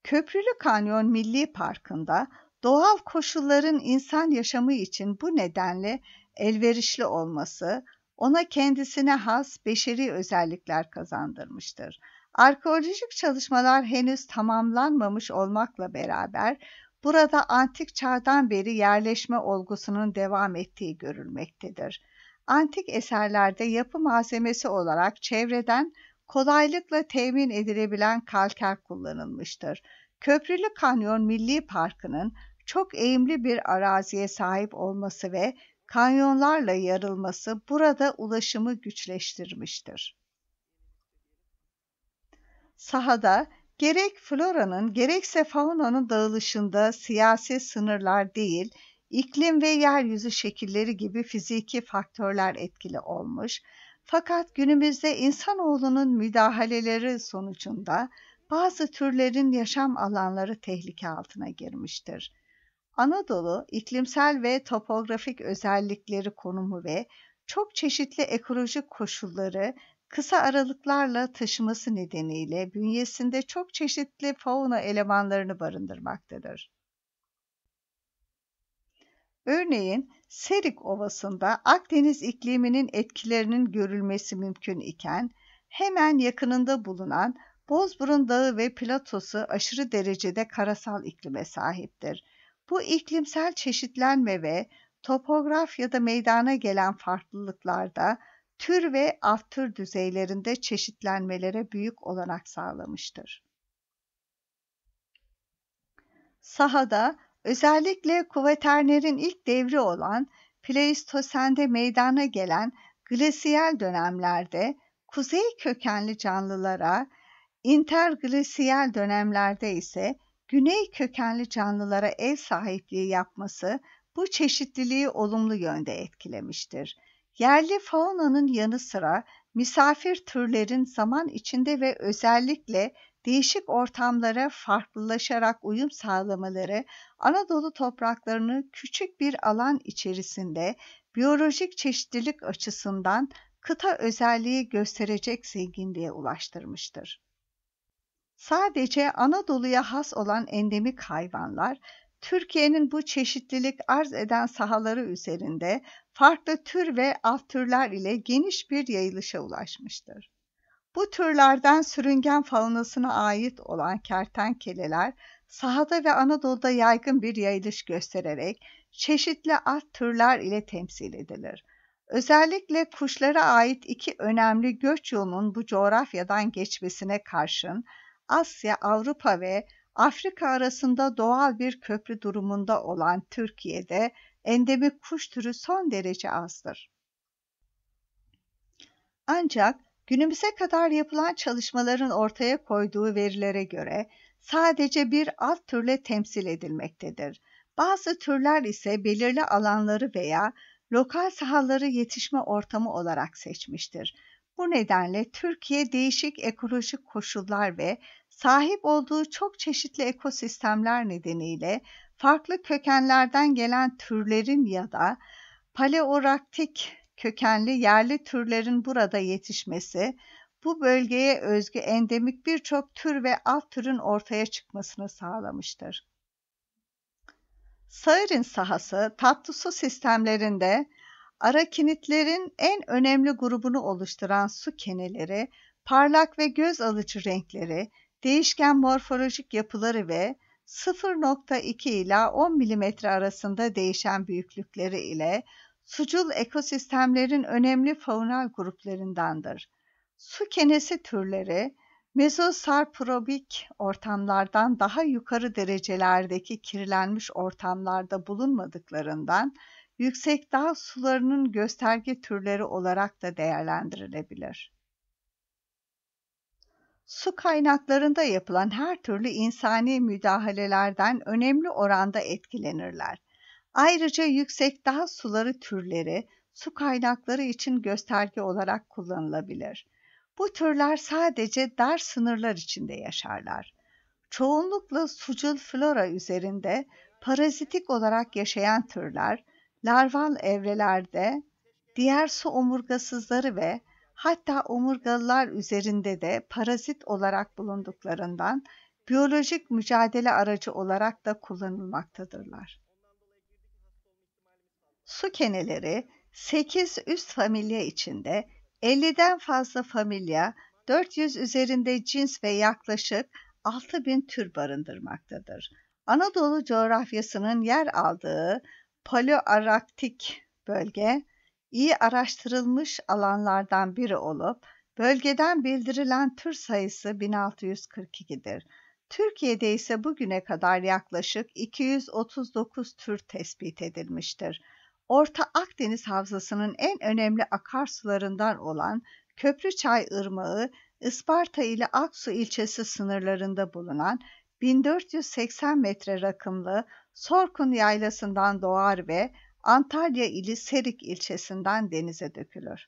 Köprülü Kanyon Milli Parkı'nda Doğal koşulların insan yaşamı için bu nedenle elverişli olması ona kendisine has beşeri özellikler kazandırmıştır. Arkeolojik çalışmalar henüz tamamlanmamış olmakla beraber burada antik çağdan beri yerleşme olgusunun devam ettiği görülmektedir. Antik eserlerde yapı malzemesi olarak çevreden kolaylıkla temin edilebilen kalker kullanılmıştır. Köprülü Kanyon Milli Parkı'nın çok eğimli bir araziye sahip olması ve kanyonlarla yarılması burada ulaşımı güçleştirmiştir. Sahada gerek floranın gerekse faunanın dağılışında siyasi sınırlar değil, iklim ve yeryüzü şekilleri gibi fiziki faktörler etkili olmuş, fakat günümüzde insanoğlunun müdahaleleri sonucunda bazı türlerin yaşam alanları tehlike altına girmiştir. Anadolu iklimsel ve topografik özellikleri konumu ve çok çeşitli ekolojik koşulları kısa aralıklarla taşıması nedeniyle bünyesinde çok çeşitli fauna elemanlarını barındırmaktadır. Örneğin Serik Ovası'nda Akdeniz ikliminin etkilerinin görülmesi mümkün iken hemen yakınında bulunan Bozburun Dağı ve platosu aşırı derecede karasal iklime sahiptir bu iklimsel çeşitlenme ve topografyada meydana gelen farklılıklarda tür ve alt tür düzeylerinde çeşitlenmelere büyük olanak sağlamıştır. Sahada özellikle kuveternerin ilk devri olan Pleistosende meydana gelen glasiyel dönemlerde kuzey kökenli canlılara, interglasiyel dönemlerde ise Güney kökenli canlılara ev sahipliği yapması bu çeşitliliği olumlu yönde etkilemiştir. Yerli faunanın yanı sıra misafir türlerin zaman içinde ve özellikle değişik ortamlara farklılaşarak uyum sağlamaları Anadolu topraklarını küçük bir alan içerisinde biyolojik çeşitlilik açısından kıta özelliği gösterecek zenginliğe ulaştırmıştır. Sadece Anadolu'ya has olan endemik hayvanlar, Türkiye'nin bu çeşitlilik arz eden sahaları üzerinde farklı tür ve alt türler ile geniş bir yayılışa ulaşmıştır. Bu türlerden sürüngen faunasına ait olan kertenkeleler sahada ve Anadolu'da yaygın bir yayılış göstererek çeşitli alt türler ile temsil edilir. Özellikle kuşlara ait iki önemli göç yolunun bu coğrafyadan geçmesine karşın Asya, Avrupa ve Afrika arasında doğal bir köprü durumunda olan Türkiye'de endemik kuş türü son derece azdır. Ancak günümüze kadar yapılan çalışmaların ortaya koyduğu verilere göre sadece bir alt türle temsil edilmektedir. Bazı türler ise belirli alanları veya lokal sahaları yetişme ortamı olarak seçmiştir. Bu nedenle Türkiye değişik ekolojik koşullar ve sahip olduğu çok çeşitli ekosistemler nedeniyle farklı kökenlerden gelen türlerin ya da paleoraktik kökenli yerli türlerin burada yetişmesi, bu bölgeye özgü endemik birçok tür ve alt türün ortaya çıkmasını sağlamıştır. Sağırın sahası tatlı su sistemlerinde Arakinitlerin en önemli grubunu oluşturan su keneleri, parlak ve göz alıcı renkleri, değişken morfolojik yapıları ve 0.2 ila 10 mm arasında değişen büyüklükleri ile sucul ekosistemlerin önemli faunal gruplarındandır. Su kenesi türleri mezosarprobik ortamlardan daha yukarı derecelerdeki kirlenmiş ortamlarda bulunmadıklarından yüksek dağ sularının gösterge türleri olarak da değerlendirilebilir. Su kaynaklarında yapılan her türlü insani müdahalelerden önemli oranda etkilenirler. Ayrıca yüksek dağ suları türleri su kaynakları için gösterge olarak kullanılabilir. Bu türler sadece dar sınırlar içinde yaşarlar. Çoğunlukla sucul flora üzerinde parazitik olarak yaşayan türler, larval evrelerde diğer su omurgasızları ve hatta omurgalılar üzerinde de parazit olarak bulunduklarından biyolojik mücadele aracı olarak da kullanılmaktadırlar. Su keneleri 8 üst familya içinde 50'den fazla familya, 400 üzerinde cins ve yaklaşık 6000 tür barındırmaktadır. Anadolu coğrafyasının yer aldığı paleoaraktik bölge iyi araştırılmış alanlardan biri olup bölgeden bildirilen tür sayısı 1642'dir. Türkiye'de ise bugüne kadar yaklaşık 239 tür tespit edilmiştir. Orta Akdeniz Havzası'nın en önemli akarsularından olan Köprüçay Irmağı, Isparta ile Aksu ilçesi sınırlarında bulunan 1480 metre rakımlı Sorkun yaylasından doğar ve Antalya ili Serik ilçesinden denize dökülür.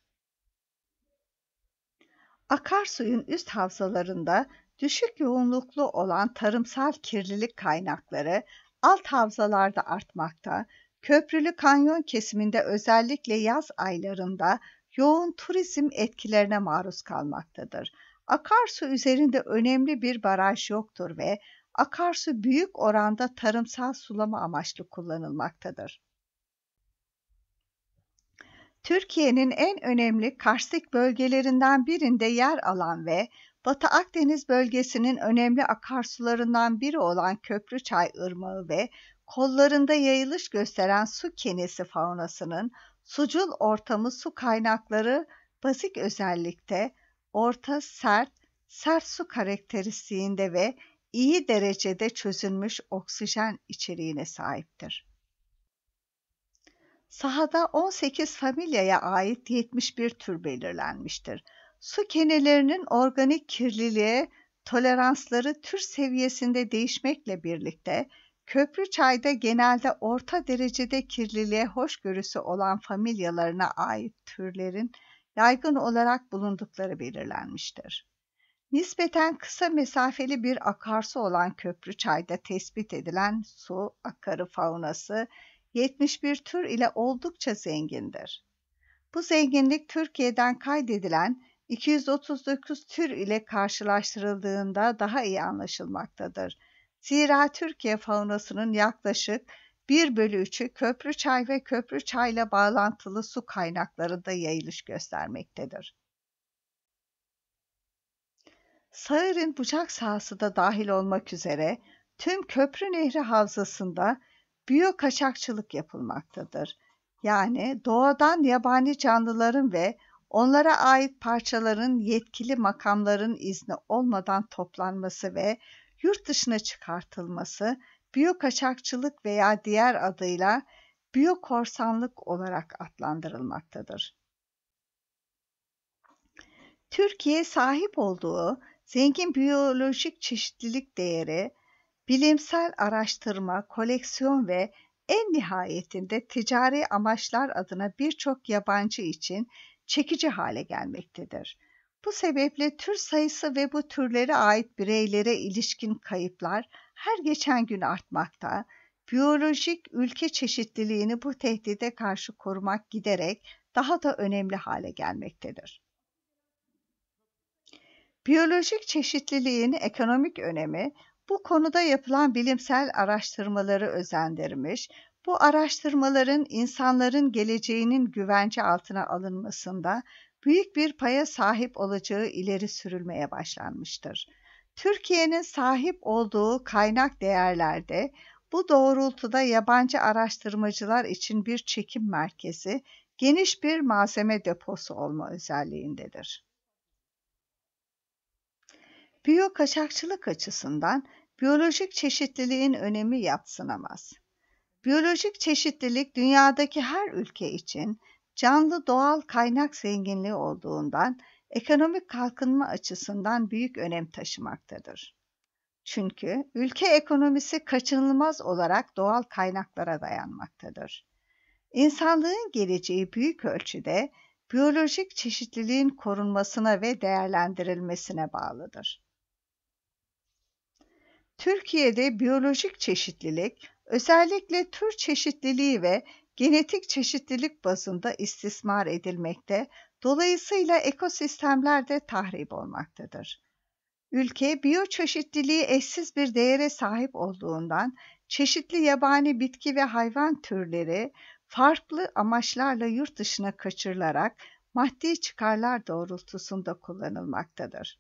Akarsuyun üst havzalarında düşük yoğunluklu olan tarımsal kirlilik kaynakları alt havzalarda artmakta, köprülü kanyon kesiminde özellikle yaz aylarında yoğun turizm etkilerine maruz kalmaktadır. Akarsu üzerinde önemli bir baraj yoktur ve akarsu büyük oranda tarımsal sulama amaçlı kullanılmaktadır. Türkiye'nin en önemli karstik bölgelerinden birinde yer alan ve Batı Akdeniz bölgesinin önemli akarsularından biri olan Köprüçay Irmağı ve kollarında yayılış gösteren su kenesi faunasının sucul ortamı su kaynakları basik özellikte orta sert, sert su karakteristiğinde ve iyi derecede çözülmüş oksijen içeriğine sahiptir. Sahada 18 familyaya ait 71 tür belirlenmiştir. Su kenelerinin organik kirliliğe toleransları tür seviyesinde değişmekle birlikte köprü çayda genelde orta derecede kirliliğe hoşgörüsü olan familyalarına ait türlerin yaygın olarak bulundukları belirlenmiştir. Nispeten kısa mesafeli bir akarsu olan Köprü Köprüçay'da tespit edilen su akarı faunası 71 tür ile oldukça zengindir. Bu zenginlik Türkiye'den kaydedilen 239 tür ile karşılaştırıldığında daha iyi anlaşılmaktadır. Zira Türkiye faunasının yaklaşık 1 bölü 3'ü Köprüçay ve Köprü Köprüçay'la bağlantılı su kaynaklarında yayılış göstermektedir. Sağır'ın bıçak sahası da dahil olmak üzere tüm Köprü Nehri havzasında biyo kaçakçılık yapılmaktadır. Yani doğadan yabani canlıların ve onlara ait parçaların yetkili makamların izni olmadan toplanması ve yurt dışına çıkartılması biyo kaçakçılık veya diğer adıyla biyo korsanlık olarak adlandırılmaktadır. Türkiye sahip olduğu Zengin biyolojik çeşitlilik değeri, bilimsel araştırma, koleksiyon ve en nihayetinde ticari amaçlar adına birçok yabancı için çekici hale gelmektedir. Bu sebeple tür sayısı ve bu türlere ait bireylere ilişkin kayıplar her geçen gün artmakta, biyolojik ülke çeşitliliğini bu tehdide karşı korumak giderek daha da önemli hale gelmektedir. Biyolojik çeşitliliğin ekonomik önemi bu konuda yapılan bilimsel araştırmaları özendirmiş, bu araştırmaların insanların geleceğinin güvence altına alınmasında büyük bir paya sahip olacağı ileri sürülmeye başlanmıştır. Türkiye'nin sahip olduğu kaynak değerlerde bu doğrultuda yabancı araştırmacılar için bir çekim merkezi, geniş bir malzeme deposu olma özelliğindedir. Biyokaçakçılık açısından biyolojik çeşitliliğin önemi yatsınamaz. Biyolojik çeşitlilik dünyadaki her ülke için canlı doğal kaynak zenginliği olduğundan ekonomik kalkınma açısından büyük önem taşımaktadır. Çünkü ülke ekonomisi kaçınılmaz olarak doğal kaynaklara dayanmaktadır. İnsanlığın geleceği büyük ölçüde biyolojik çeşitliliğin korunmasına ve değerlendirilmesine bağlıdır. Türkiye'de biyolojik çeşitlilik, özellikle tür çeşitliliği ve genetik çeşitlilik bazında istismar edilmekte, dolayısıyla ekosistemler de tahrip olmaktadır. Ülke biyoçeşitliliği eşsiz bir değere sahip olduğundan çeşitli yabani bitki ve hayvan türleri farklı amaçlarla yurt dışına kaçırılarak maddi çıkarlar doğrultusunda kullanılmaktadır.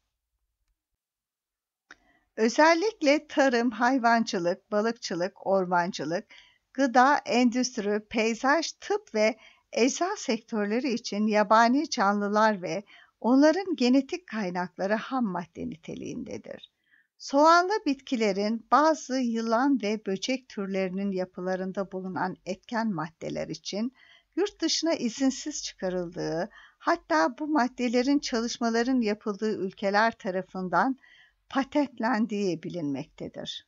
Özellikle tarım, hayvancılık, balıkçılık, ormancılık, gıda, endüstri, peyzaj, tıp ve ecza sektörleri için yabani canlılar ve onların genetik kaynakları ham madde niteliğindedir. Soğanlı bitkilerin bazı yılan ve böcek türlerinin yapılarında bulunan etken maddeler için yurt dışına izinsiz çıkarıldığı, hatta bu maddelerin çalışmaların yapıldığı ülkeler tarafından patentlendiği bilinmektedir.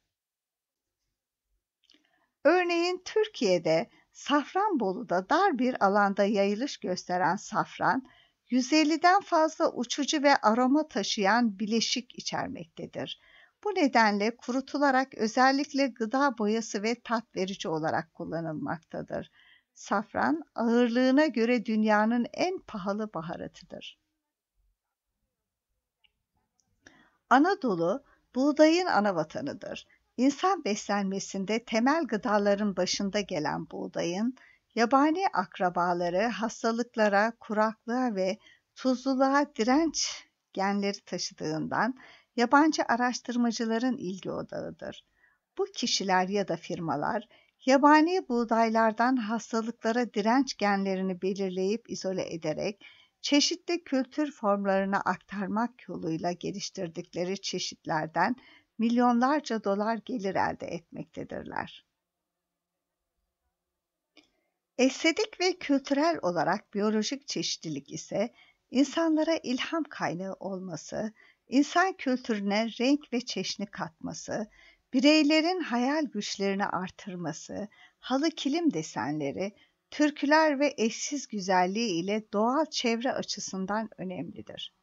Örneğin Türkiye'de Safranbolu'da dar bir alanda yayılış gösteren safran, 150'den fazla uçucu ve aroma taşıyan bileşik içermektedir. Bu nedenle kurutularak özellikle gıda boyası ve tat verici olarak kullanılmaktadır. Safran ağırlığına göre dünyanın en pahalı baharatıdır. Anadolu buğdayın ana vatanıdır. İnsan beslenmesinde temel gıdaların başında gelen buğdayın, yabani akrabaları hastalıklara, kuraklığa ve tuzluluğa direnç genleri taşıdığından yabancı araştırmacıların ilgi odağıdır. Bu kişiler ya da firmalar yabani buğdaylardan hastalıklara direnç genlerini belirleyip izole ederek çeşitli kültür formlarına aktarmak yoluyla geliştirdikleri çeşitlerden milyonlarca dolar gelir elde etmektedirler. Estetik ve kültürel olarak biyolojik çeşitlilik ise insanlara ilham kaynağı olması, insan kültürüne renk ve çeşni katması, bireylerin hayal güçlerini artırması, halı kilim desenleri, türküler ve eşsiz güzelliği ile doğal çevre açısından önemlidir.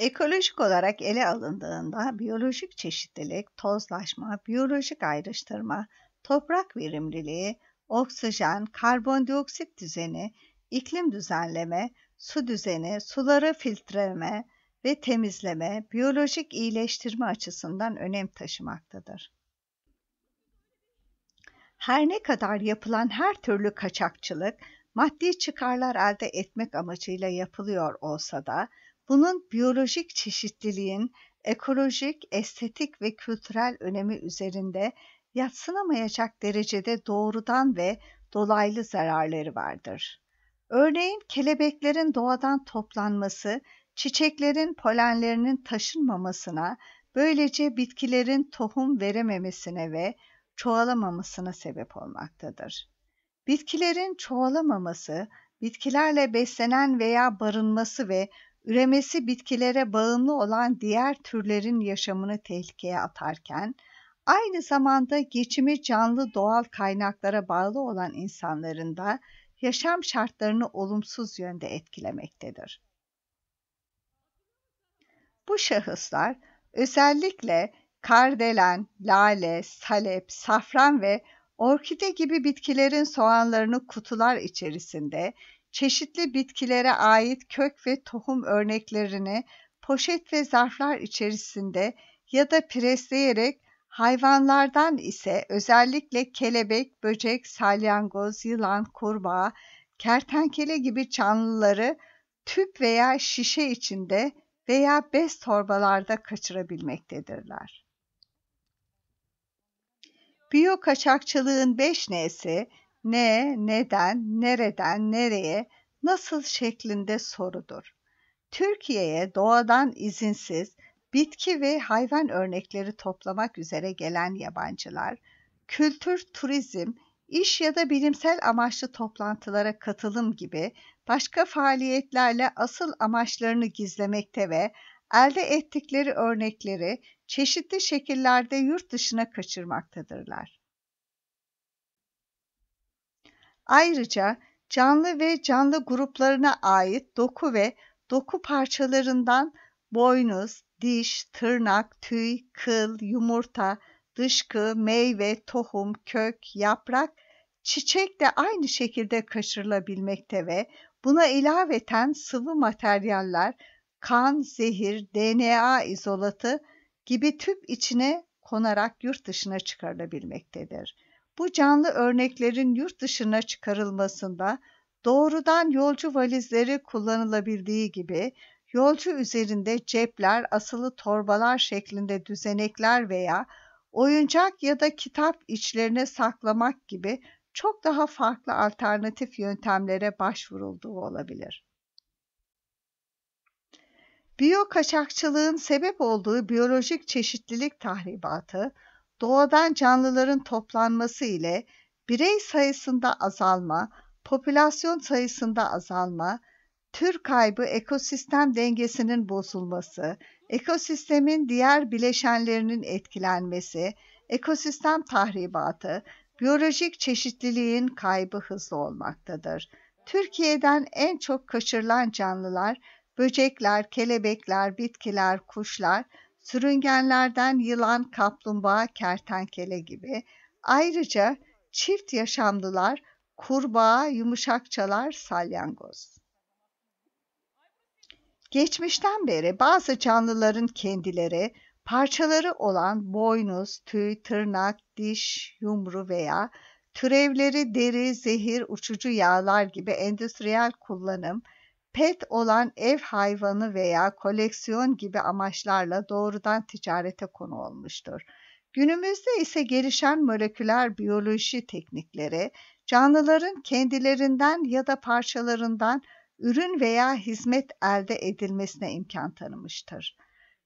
Ekolojik olarak ele alındığında biyolojik çeşitlilik, tozlaşma, biyolojik ayrıştırma, toprak verimliliği, oksijen, karbondioksit düzeni, iklim düzenleme, su düzeni, suları filtreleme ve temizleme, biyolojik iyileştirme açısından önem taşımaktadır her ne kadar yapılan her türlü kaçakçılık maddi çıkarlar elde etmek amacıyla yapılıyor olsa da bunun biyolojik çeşitliliğin ekolojik, estetik ve kültürel önemi üzerinde yatsınamayacak derecede doğrudan ve dolaylı zararları vardır. Örneğin kelebeklerin doğadan toplanması, çiçeklerin polenlerinin taşınmamasına, böylece bitkilerin tohum verememesine ve çoğalamamasına sebep olmaktadır. Bitkilerin çoğalamaması, bitkilerle beslenen veya barınması ve üremesi bitkilere bağımlı olan diğer türlerin yaşamını tehlikeye atarken, aynı zamanda geçimi canlı doğal kaynaklara bağlı olan insanların da yaşam şartlarını olumsuz yönde etkilemektedir. Bu şahıslar özellikle kardelen, lale, salep, safran ve orkide gibi bitkilerin soğanlarını kutular içerisinde, çeşitli bitkilere ait kök ve tohum örneklerini poşet ve zarflar içerisinde ya da presleyerek hayvanlardan ise özellikle kelebek, böcek, salyangoz, yılan, kurbağa, kertenkele gibi canlıları tüp veya şişe içinde veya bez torbalarda kaçırabilmektedirler. Biyo kaçakçılığın 5 N'si ne, neden, nereden, nereye, nasıl şeklinde sorudur. Türkiye'ye doğadan izinsiz bitki ve hayvan örnekleri toplamak üzere gelen yabancılar, kültür, turizm, iş ya da bilimsel amaçlı toplantılara katılım gibi başka faaliyetlerle asıl amaçlarını gizlemekte ve elde ettikleri örnekleri çeşitli şekillerde yurt dışına kaçırmaktadırlar. Ayrıca canlı ve canlı gruplarına ait doku ve doku parçalarından boynuz, diş, tırnak, tüy, kıl, yumurta, dışkı, meyve, tohum, kök, yaprak, çiçek de aynı şekilde kaçırılabilmekte ve buna ilaveten sıvı materyaller kan, zehir, DNA izolatı gibi tüp içine konarak yurt dışına çıkarılabilmektedir. Bu canlı örneklerin yurt dışına çıkarılmasında doğrudan yolcu valizleri kullanılabildiği gibi yolcu üzerinde cepler, asılı torbalar şeklinde düzenekler veya oyuncak ya da kitap içlerine saklamak gibi çok daha farklı alternatif yöntemlere başvurulduğu olabilir. Biyokaçakçılığın sebep olduğu biyolojik çeşitlilik tahribatı, doğadan canlıların toplanması ile birey sayısında azalma, popülasyon sayısında azalma, tür kaybı ekosistem dengesinin bozulması, ekosistemin diğer bileşenlerinin etkilenmesi, ekosistem tahribatı, biyolojik çeşitliliğin kaybı hızlı olmaktadır. Türkiye'den en çok kaçırılan canlılar Böcekler, kelebekler, bitkiler, kuşlar, sürüngenlerden yılan, kaplumbağa, kertenkele gibi. Ayrıca çift yaşamlılar, kurbağa, yumuşakçalar, salyangoz. Geçmişten beri bazı canlıların kendileri, parçaları olan boynuz, tüy, tırnak, diş, yumru veya türevleri deri, zehir, uçucu yağlar gibi endüstriyel kullanım, pet olan ev hayvanı veya koleksiyon gibi amaçlarla doğrudan ticarete konu olmuştur. Günümüzde ise gelişen moleküler biyoloji teknikleri canlıların kendilerinden ya da parçalarından ürün veya hizmet elde edilmesine imkan tanımıştır.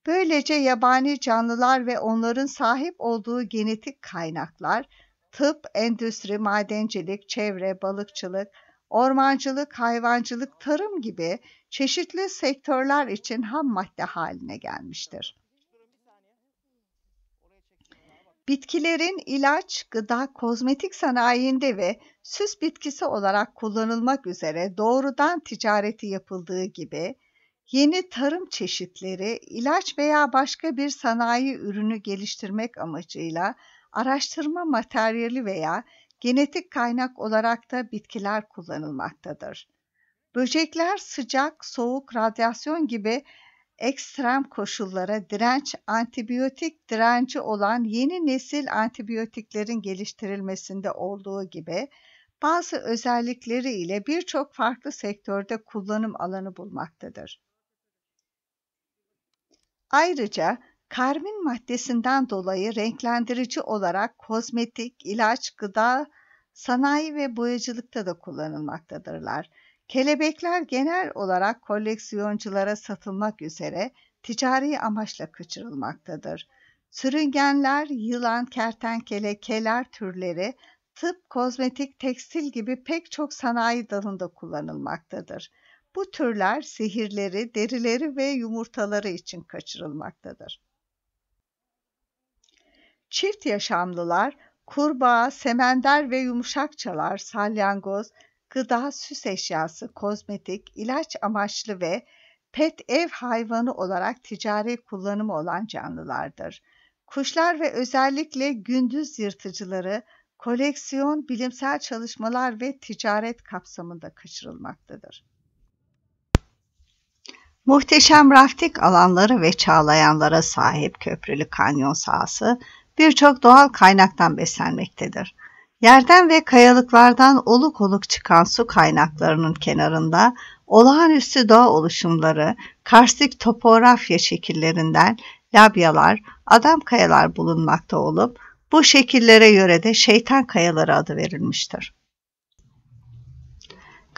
Böylece yabani canlılar ve onların sahip olduğu genetik kaynaklar tıp, endüstri, madencilik, çevre, balıkçılık, ormancılık, hayvancılık, tarım gibi çeşitli sektörler için ham madde haline gelmiştir. Bitkilerin ilaç, gıda, kozmetik sanayinde ve süs bitkisi olarak kullanılmak üzere doğrudan ticareti yapıldığı gibi yeni tarım çeşitleri ilaç veya başka bir sanayi ürünü geliştirmek amacıyla araştırma materyali veya Genetik kaynak olarak da bitkiler kullanılmaktadır. Böcekler sıcak, soğuk, radyasyon gibi ekstrem koşullara direnç, antibiyotik direnci olan yeni nesil antibiyotiklerin geliştirilmesinde olduğu gibi bazı özellikleri ile birçok farklı sektörde kullanım alanı bulmaktadır. Ayrıca Karmin maddesinden dolayı renklendirici olarak kozmetik, ilaç, gıda, sanayi ve boyacılıkta da kullanılmaktadırlar. Kelebekler genel olarak koleksiyonculara satılmak üzere ticari amaçla kaçırılmaktadır. Sürüngenler, yılan, kertenkele, keler türleri tıp, kozmetik, tekstil gibi pek çok sanayi dalında kullanılmaktadır. Bu türler sihirleri, derileri ve yumurtaları için kaçırılmaktadır. Çift yaşamlılar kurbağa, semender ve yumuşakçalar, salyangoz, gıda, süs eşyası, kozmetik, ilaç amaçlı ve pet ev hayvanı olarak ticari kullanımı olan canlılardır. Kuşlar ve özellikle gündüz yırtıcıları koleksiyon, bilimsel çalışmalar ve ticaret kapsamında kaçırılmaktadır. Muhteşem raftik alanları ve çağlayanlara sahip köprülü kanyon sahası birçok doğal kaynaktan beslenmektedir. Yerden ve kayalıklardan oluk oluk çıkan su kaynaklarının kenarında olağanüstü doğa oluşumları, karstik topografya şekillerinden labyalar, adam kayalar bulunmakta olup bu şekillere göre de şeytan kayaları adı verilmiştir.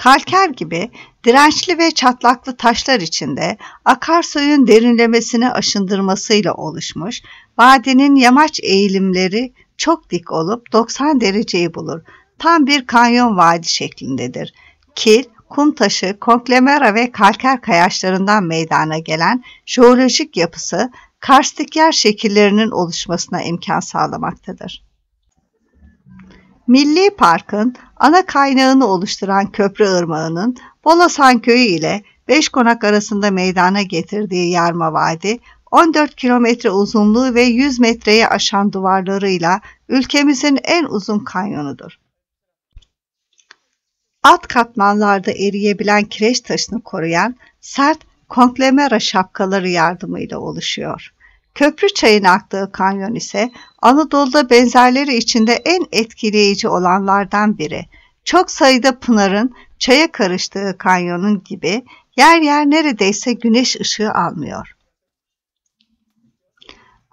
Kalker gibi dirençli ve çatlaklı taşlar içinde akarsuyun derinlemesine aşındırmasıyla oluşmuş, vadinin yamaç eğilimleri çok dik olup 90 dereceyi bulur. Tam bir kanyon vadi şeklindedir. Kil, kum taşı, konklemera ve kalker kayaçlarından meydana gelen jeolojik yapısı karstik yer şekillerinin oluşmasına imkan sağlamaktadır. Milli Park'ın ana kaynağını oluşturan Köprü Irmağı'nın Bolasan Köyü ile Beşkonak arasında meydana getirdiği Yarma Vadi, 14 kilometre uzunluğu ve 100 metreyi aşan duvarlarıyla ülkemizin en uzun kanyonudur. Alt katmanlarda eriyebilen kireç taşını koruyan sert konklemera şapkaları yardımıyla oluşuyor. Köprü çayın aktığı kanyon ise Anadolu'da benzerleri içinde en etkileyici olanlardan biri. Çok sayıda pınarın çaya karıştığı kanyonun gibi yer yer neredeyse güneş ışığı almıyor.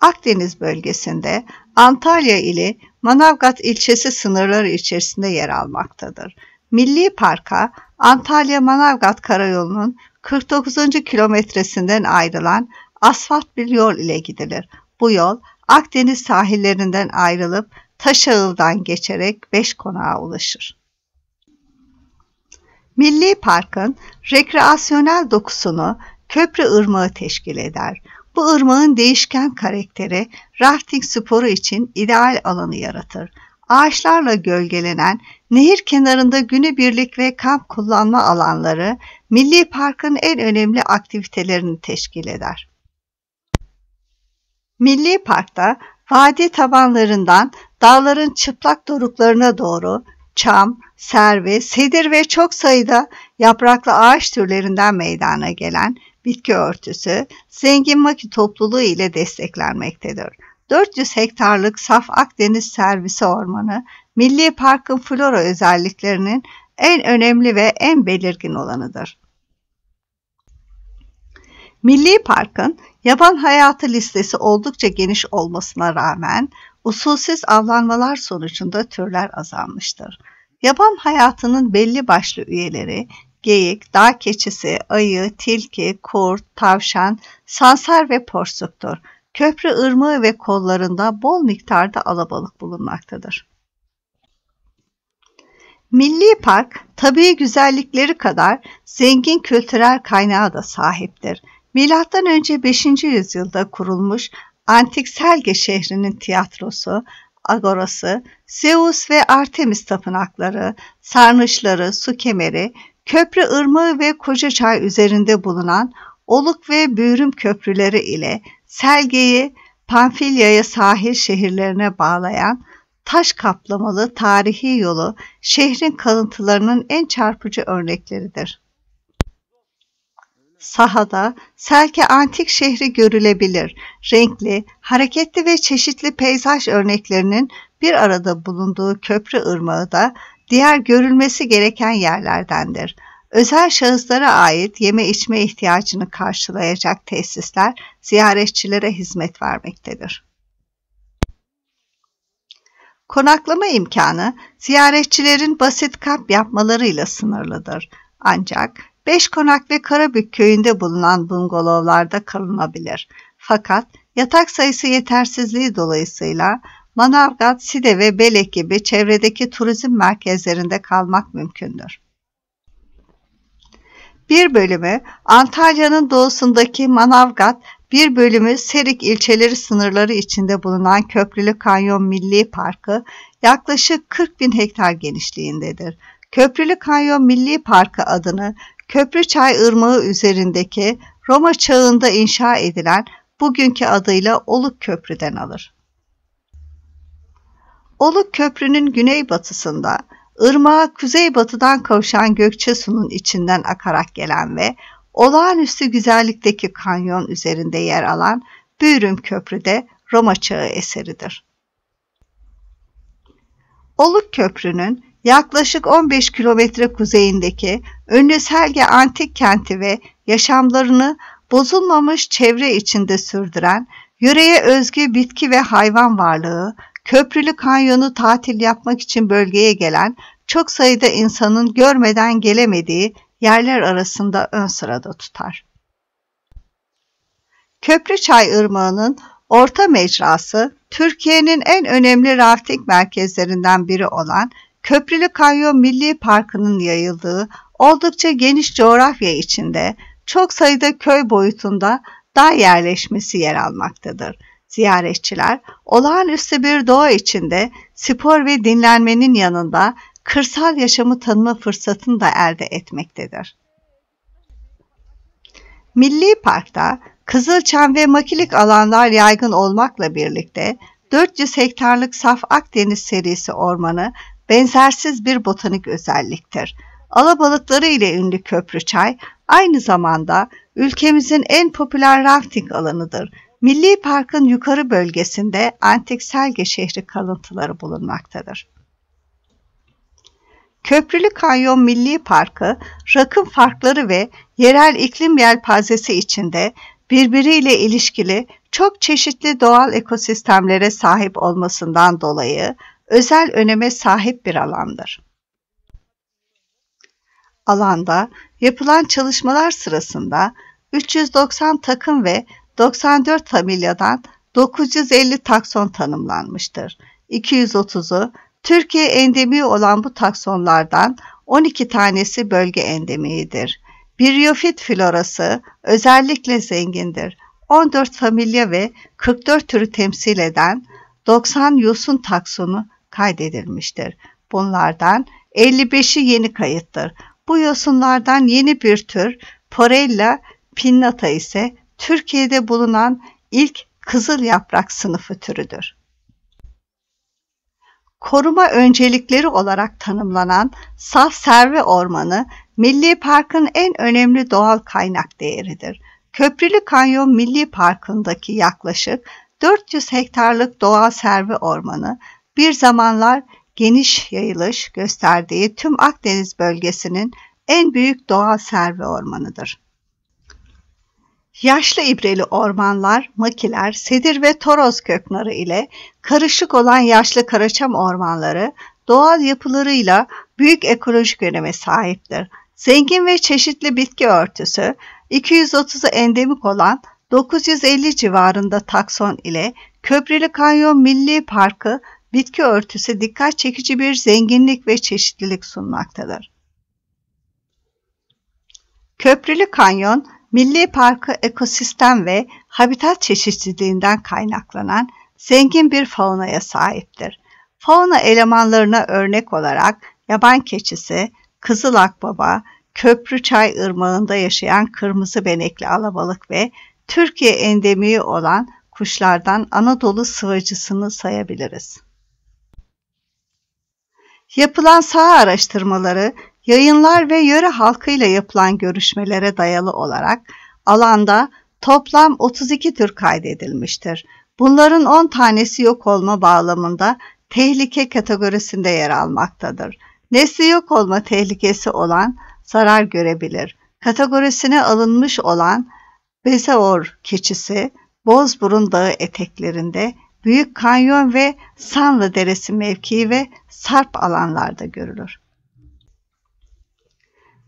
Akdeniz bölgesinde Antalya ili Manavgat ilçesi sınırları içerisinde yer almaktadır. Milli Park'a Antalya-Manavgat Karayolu'nun 49. kilometresinden ayrılan asfalt bir yol ile gidilir. Bu yol Akdeniz sahillerinden ayrılıp Taşağıl'dan geçerek beş konağa ulaşır. Milli Park'ın rekreasyonel dokusunu Köprü Irmağı teşkil eder. Bu ırmağın değişken karakteri rafting sporu için ideal alanı yaratır. Ağaçlarla gölgelenen nehir kenarında günübirlik ve kamp kullanma alanları Milli Park'ın en önemli aktivitelerini teşkil eder. Milli Park'ta vadi tabanlarından dağların çıplak doruklarına doğru çam, servi, sedir ve çok sayıda yapraklı ağaç türlerinden meydana gelen bitki örtüsü zengin maki topluluğu ile desteklenmektedir. 400 hektarlık saf Akdeniz servisi ormanı, Milli Park'ın flora özelliklerinin en önemli ve en belirgin olanıdır. Milli Park'ın Yaban hayatı listesi oldukça geniş olmasına rağmen usulsüz avlanmalar sonucunda türler azalmıştır. Yaban hayatının belli başlı üyeleri geyik, dağ keçisi, ayı, tilki, kurt, tavşan, sansar ve porsuktur. Köprü ırmağı ve kollarında bol miktarda alabalık bulunmaktadır. Milli Park, tabii güzellikleri kadar zengin kültürel kaynağı da sahiptir. Milattan önce 5. yüzyılda kurulmuş antik Selge şehrinin tiyatrosu, agorası, Zeus ve Artemis tapınakları, sarnıçları, su kemeri, köprü ırmağı ve Koca Çay üzerinde bulunan Oluk ve Büyürüm köprüleri ile Selge'yi Panfilya'ya sahil şehirlerine bağlayan taş kaplamalı tarihi yolu şehrin kalıntılarının en çarpıcı örnekleridir. Sahada Selke antik şehri görülebilir. Renkli, hareketli ve çeşitli peyzaj örneklerinin bir arada bulunduğu köprü ırmağı da diğer görülmesi gereken yerlerdendir. Özel şahıslara ait yeme içme ihtiyacını karşılayacak tesisler ziyaretçilere hizmet vermektedir. Konaklama imkanı ziyaretçilerin basit kamp yapmalarıyla sınırlıdır. Ancak Beşkonak ve Karabük köyünde bulunan bungalovlarda kalınabilir. Fakat yatak sayısı yetersizliği dolayısıyla Manavgat, Side ve Belek gibi çevredeki turizm merkezlerinde kalmak mümkündür. Bir bölümü Antalya'nın doğusundaki Manavgat, bir bölümü Serik ilçeleri sınırları içinde bulunan Köprülü Kanyon Milli Parkı yaklaşık 40 bin hektar genişliğindedir. Köprülü Kanyon Milli Parkı adını Köprüçay Irmağı üzerindeki Roma çağında inşa edilen bugünkü adıyla Oluk Köprü'den alır. Oluk Köprü'nün güneybatısında ırmağa kuzeybatıdan kavuşan Gökçesu'nun içinden akarak gelen ve olağanüstü güzellikteki kanyon üzerinde yer alan Büyürüm Köprü de Roma çağı eseridir. Oluk Köprü'nün yaklaşık 15 kilometre kuzeyindeki Ünlü Selge antik kenti ve yaşamlarını bozulmamış çevre içinde sürdüren yöreye özgü bitki ve hayvan varlığı, Köprülü Kanyonu tatil yapmak için bölgeye gelen çok sayıda insanın görmeden gelemediği yerler arasında ön sırada tutar. Köprüçay Irmağı'nın orta mecrası Türkiye'nin en önemli rafting merkezlerinden biri olan Köprülü Kanyon Milli Parkı'nın yayıldığı oldukça geniş coğrafya içinde çok sayıda köy boyutunda dağ yerleşmesi yer almaktadır. Ziyaretçiler olağanüstü bir doğa içinde spor ve dinlenmenin yanında kırsal yaşamı tanıma fırsatını da elde etmektedir. Milli Park'ta Kızılçam ve makilik alanlar yaygın olmakla birlikte 400 hektarlık saf Akdeniz serisi ormanı benzersiz bir botanik özelliktir alabalıkları ile ünlü Çay aynı zamanda ülkemizin en popüler rafting alanıdır. Milli Park'ın yukarı bölgesinde antik Selge şehri kalıntıları bulunmaktadır. Köprülü Kanyon Milli Parkı, rakım farkları ve yerel iklim yelpazesi içinde birbiriyle ilişkili çok çeşitli doğal ekosistemlere sahip olmasından dolayı özel öneme sahip bir alandır alanda yapılan çalışmalar sırasında 390 takım ve 94 familyadan 950 takson tanımlanmıştır. 230'u Türkiye endemi olan bu taksonlardan 12 tanesi bölge endemidir. Biyofit florası özellikle zengindir. 14 familya ve 44 türü temsil eden 90 yosun taksonu kaydedilmiştir. Bunlardan 55'i yeni kayıttır. Bu yosunlardan yeni bir tür Porella pinnata ise Türkiye'de bulunan ilk kızıl yaprak sınıfı türüdür. Koruma öncelikleri olarak tanımlanan Saf Serve Ormanı, Milli Park'ın en önemli doğal kaynak değeridir. Köprülü Kanyon Milli Parkı'ndaki yaklaşık 400 hektarlık doğal serve ormanı bir zamanlar geniş yayılış gösterdiği tüm Akdeniz bölgesinin en büyük doğal serve ormanıdır. Yaşlı ibreli ormanlar, makiler, sedir ve toroz köknarı ile karışık olan yaşlı karaçam ormanları doğal yapılarıyla büyük ekolojik öneme sahiptir. Zengin ve çeşitli bitki örtüsü, 230'u endemik olan 950 civarında takson ile Köprülü Kanyon Milli Parkı bitki örtüsü dikkat çekici bir zenginlik ve çeşitlilik sunmaktadır. Köprülü Kanyon, Milli Parkı ekosistem ve habitat çeşitliliğinden kaynaklanan zengin bir faunaya sahiptir. Fauna elemanlarına örnek olarak yaban keçisi, kızıl akbaba, Çay Irmağı'nda yaşayan kırmızı benekli alabalık ve Türkiye endemiği olan kuşlardan Anadolu sıvacısını sayabiliriz. Yapılan saha araştırmaları, yayınlar ve yöre halkıyla yapılan görüşmelere dayalı olarak alanda toplam 32 tür kaydedilmiştir. Bunların 10 tanesi yok olma bağlamında tehlike kategorisinde yer almaktadır. Nesli yok olma tehlikesi olan zarar görebilir. Kategorisine alınmış olan Bezeor keçisi, Bozburun Dağı eteklerinde Büyük Kanyon ve Sanlı Deresi mevkii ve sarp alanlarda görülür.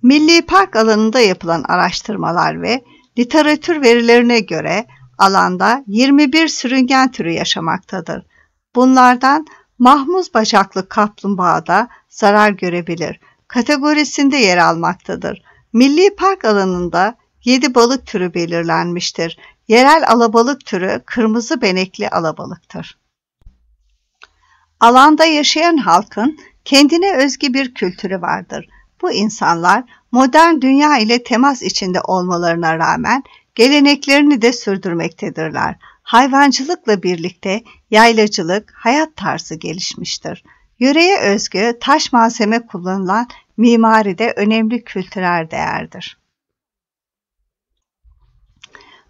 Milli Park alanında yapılan araştırmalar ve literatür verilerine göre alanda 21 sürüngen türü yaşamaktadır. Bunlardan mahmuz bacaklı kaplumbağa da zarar görebilir. Kategorisinde yer almaktadır. Milli Park alanında 7 balık türü belirlenmiştir. Yerel alabalık türü kırmızı benekli alabalıktır. Alanda yaşayan halkın kendine özgü bir kültürü vardır. Bu insanlar modern dünya ile temas içinde olmalarına rağmen geleneklerini de sürdürmektedirler. Hayvancılıkla birlikte yaylacılık hayat tarzı gelişmiştir. Yöreye özgü taş malzeme kullanılan mimari de önemli kültürel değerdir.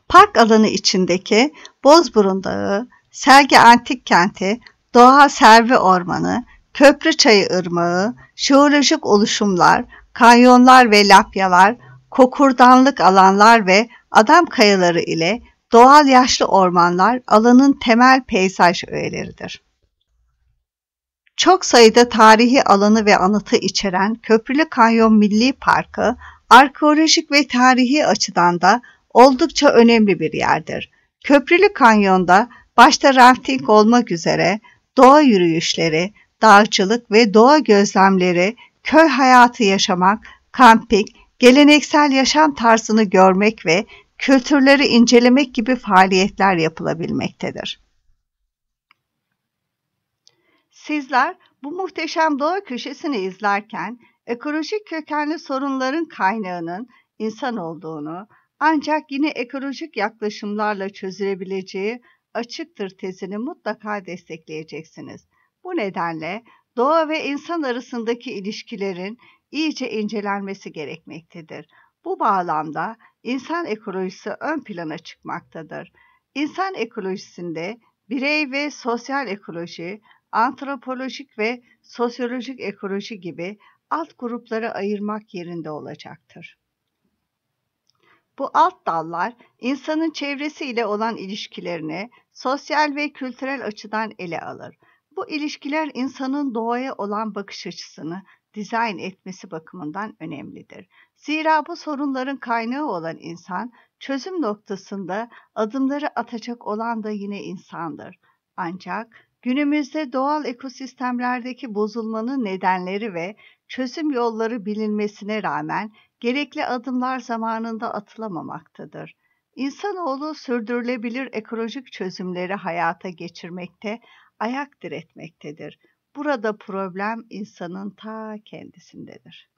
Park alanı içindeki Bozburun Dağı, Selgi Antik Kenti, Doğa Servi Ormanı, Köprü Çayı Irmağı, jeolojik oluşumlar, kanyonlar ve lapyalar, kokurdanlık alanlar ve adam kayaları ile doğal yaşlı ormanlar alanın temel peyzaj öğeleridir. Çok sayıda tarihi alanı ve anıtı içeren Köprülü Kanyon Milli Parkı, arkeolojik ve tarihi açıdan da oldukça önemli bir yerdir. Köprülü kanyonda başta rafting olmak üzere doğa yürüyüşleri, dağcılık ve doğa gözlemleri, köy hayatı yaşamak, kamping, geleneksel yaşam tarzını görmek ve kültürleri incelemek gibi faaliyetler yapılabilmektedir. Sizler bu muhteşem doğa köşesini izlerken ekolojik kökenli sorunların kaynağının insan olduğunu, ancak yine ekolojik yaklaşımlarla çözülebileceği açıktır tezini mutlaka destekleyeceksiniz. Bu nedenle doğa ve insan arasındaki ilişkilerin iyice incelenmesi gerekmektedir. Bu bağlamda insan ekolojisi ön plana çıkmaktadır. İnsan ekolojisinde birey ve sosyal ekoloji, antropolojik ve sosyolojik ekoloji gibi alt gruplara ayırmak yerinde olacaktır. Bu alt dallar insanın çevresiyle olan ilişkilerini sosyal ve kültürel açıdan ele alır. Bu ilişkiler insanın doğaya olan bakış açısını dizayn etmesi bakımından önemlidir. Zira bu sorunların kaynağı olan insan, çözüm noktasında adımları atacak olan da yine insandır. Ancak günümüzde doğal ekosistemlerdeki bozulmanın nedenleri ve çözüm yolları bilinmesine rağmen gerekli adımlar zamanında atılamamaktadır. İnsanoğlu sürdürülebilir ekolojik çözümleri hayata geçirmekte, ayak diretmektedir. Burada problem insanın ta kendisindedir.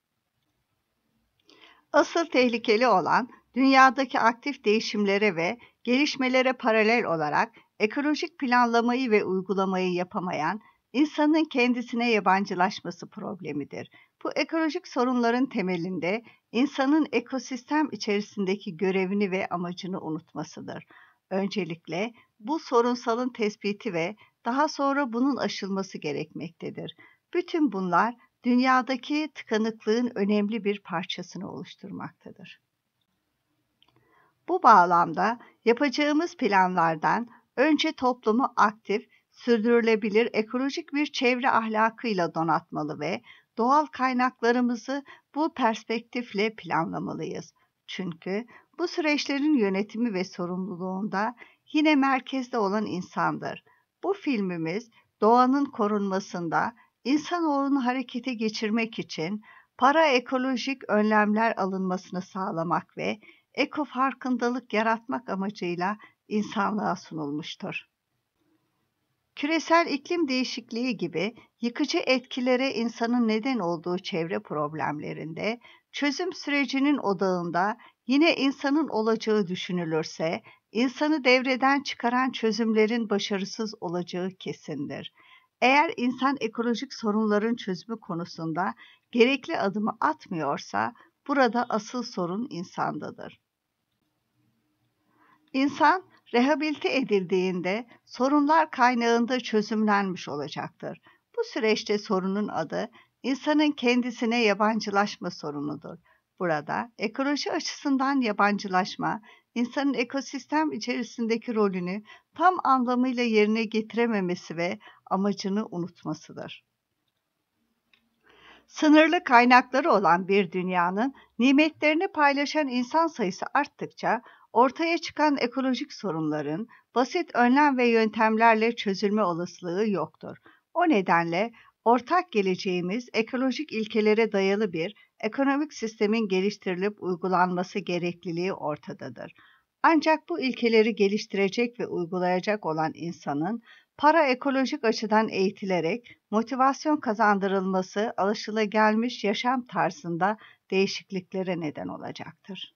Asıl tehlikeli olan dünyadaki aktif değişimlere ve gelişmelere paralel olarak ekolojik planlamayı ve uygulamayı yapamayan insanın kendisine yabancılaşması problemidir. Bu ekolojik sorunların temelinde insanın ekosistem içerisindeki görevini ve amacını unutmasıdır. Öncelikle bu sorunsalın tespiti ve daha sonra bunun aşılması gerekmektedir. Bütün bunlar dünyadaki tıkanıklığın önemli bir parçasını oluşturmaktadır. Bu bağlamda yapacağımız planlardan önce toplumu aktif, sürdürülebilir ekolojik bir çevre ahlakıyla donatmalı ve doğal kaynaklarımızı bu perspektifle planlamalıyız. Çünkü bu süreçlerin yönetimi ve sorumluluğunda yine merkezde olan insandır. Bu filmimiz doğanın korunmasında insanoğlunu harekete geçirmek için para ekolojik önlemler alınmasını sağlamak ve eko farkındalık yaratmak amacıyla insanlığa sunulmuştur. Küresel iklim değişikliği gibi yıkıcı etkilere insanın neden olduğu çevre problemlerinde çözüm sürecinin odağında yine insanın olacağı düşünülürse insanı devreden çıkaran çözümlerin başarısız olacağı kesindir. Eğer insan ekolojik sorunların çözümü konusunda gerekli adımı atmıyorsa burada asıl sorun insandadır. İnsan rehabilite edildiğinde sorunlar kaynağında çözümlenmiş olacaktır. Bu süreçte sorunun adı insanın kendisine yabancılaşma sorunudur. Burada ekoloji açısından yabancılaşma, insanın ekosistem içerisindeki rolünü tam anlamıyla yerine getirememesi ve amacını unutmasıdır. Sınırlı kaynakları olan bir dünyanın nimetlerini paylaşan insan sayısı arttıkça ortaya çıkan ekolojik sorunların basit önlem ve yöntemlerle çözülme olasılığı yoktur. O nedenle ortak geleceğimiz ekolojik ilkelere dayalı bir ekonomik sistemin geliştirilip uygulanması gerekliliği ortadadır. Ancak bu ilkeleri geliştirecek ve uygulayacak olan insanın para ekolojik açıdan eğitilerek motivasyon kazandırılması alışılagelmiş yaşam tarzında değişikliklere neden olacaktır.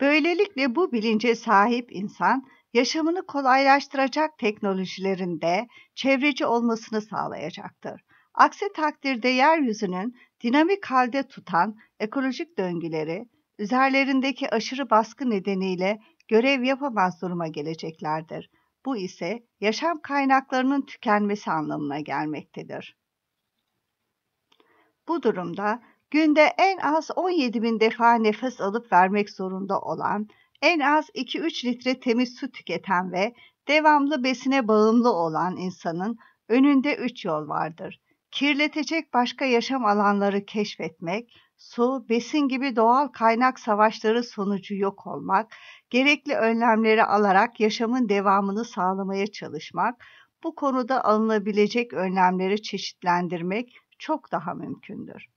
Böylelikle bu bilince sahip insan yaşamını kolaylaştıracak teknolojilerinde çevreci olmasını sağlayacaktır. Aksi takdirde yeryüzünün dinamik halde tutan ekolojik döngüleri üzerlerindeki aşırı baskı nedeniyle görev yapamaz duruma geleceklerdir. Bu ise yaşam kaynaklarının tükenmesi anlamına gelmektedir. Bu durumda günde en az 17 bin defa nefes alıp vermek zorunda olan, en az 2-3 litre temiz su tüketen ve devamlı besine bağımlı olan insanın önünde 3 yol vardır. Kirletecek başka yaşam alanları keşfetmek, su, besin gibi doğal kaynak savaşları sonucu yok olmak, gerekli önlemleri alarak yaşamın devamını sağlamaya çalışmak, bu konuda alınabilecek önlemleri çeşitlendirmek çok daha mümkündür.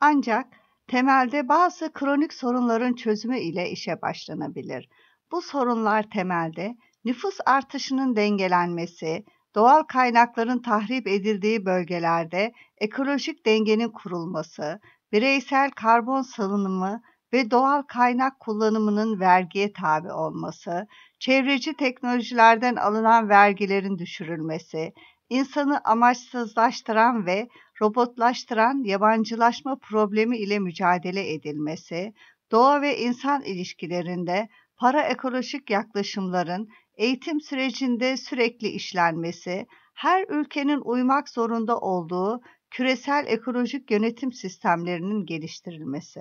Ancak temelde bazı kronik sorunların çözümü ile işe başlanabilir. Bu sorunlar temelde nüfus artışının dengelenmesi, doğal kaynakların tahrip edildiği bölgelerde ekolojik dengenin kurulması, bireysel karbon salınımı ve doğal kaynak kullanımının vergiye tabi olması, çevreci teknolojilerden alınan vergilerin düşürülmesi, insanı amaçsızlaştıran ve robotlaştıran yabancılaşma problemi ile mücadele edilmesi, doğa ve insan ilişkilerinde para ekolojik yaklaşımların eğitim sürecinde sürekli işlenmesi, her ülkenin uymak zorunda olduğu küresel ekolojik yönetim sistemlerinin geliştirilmesi.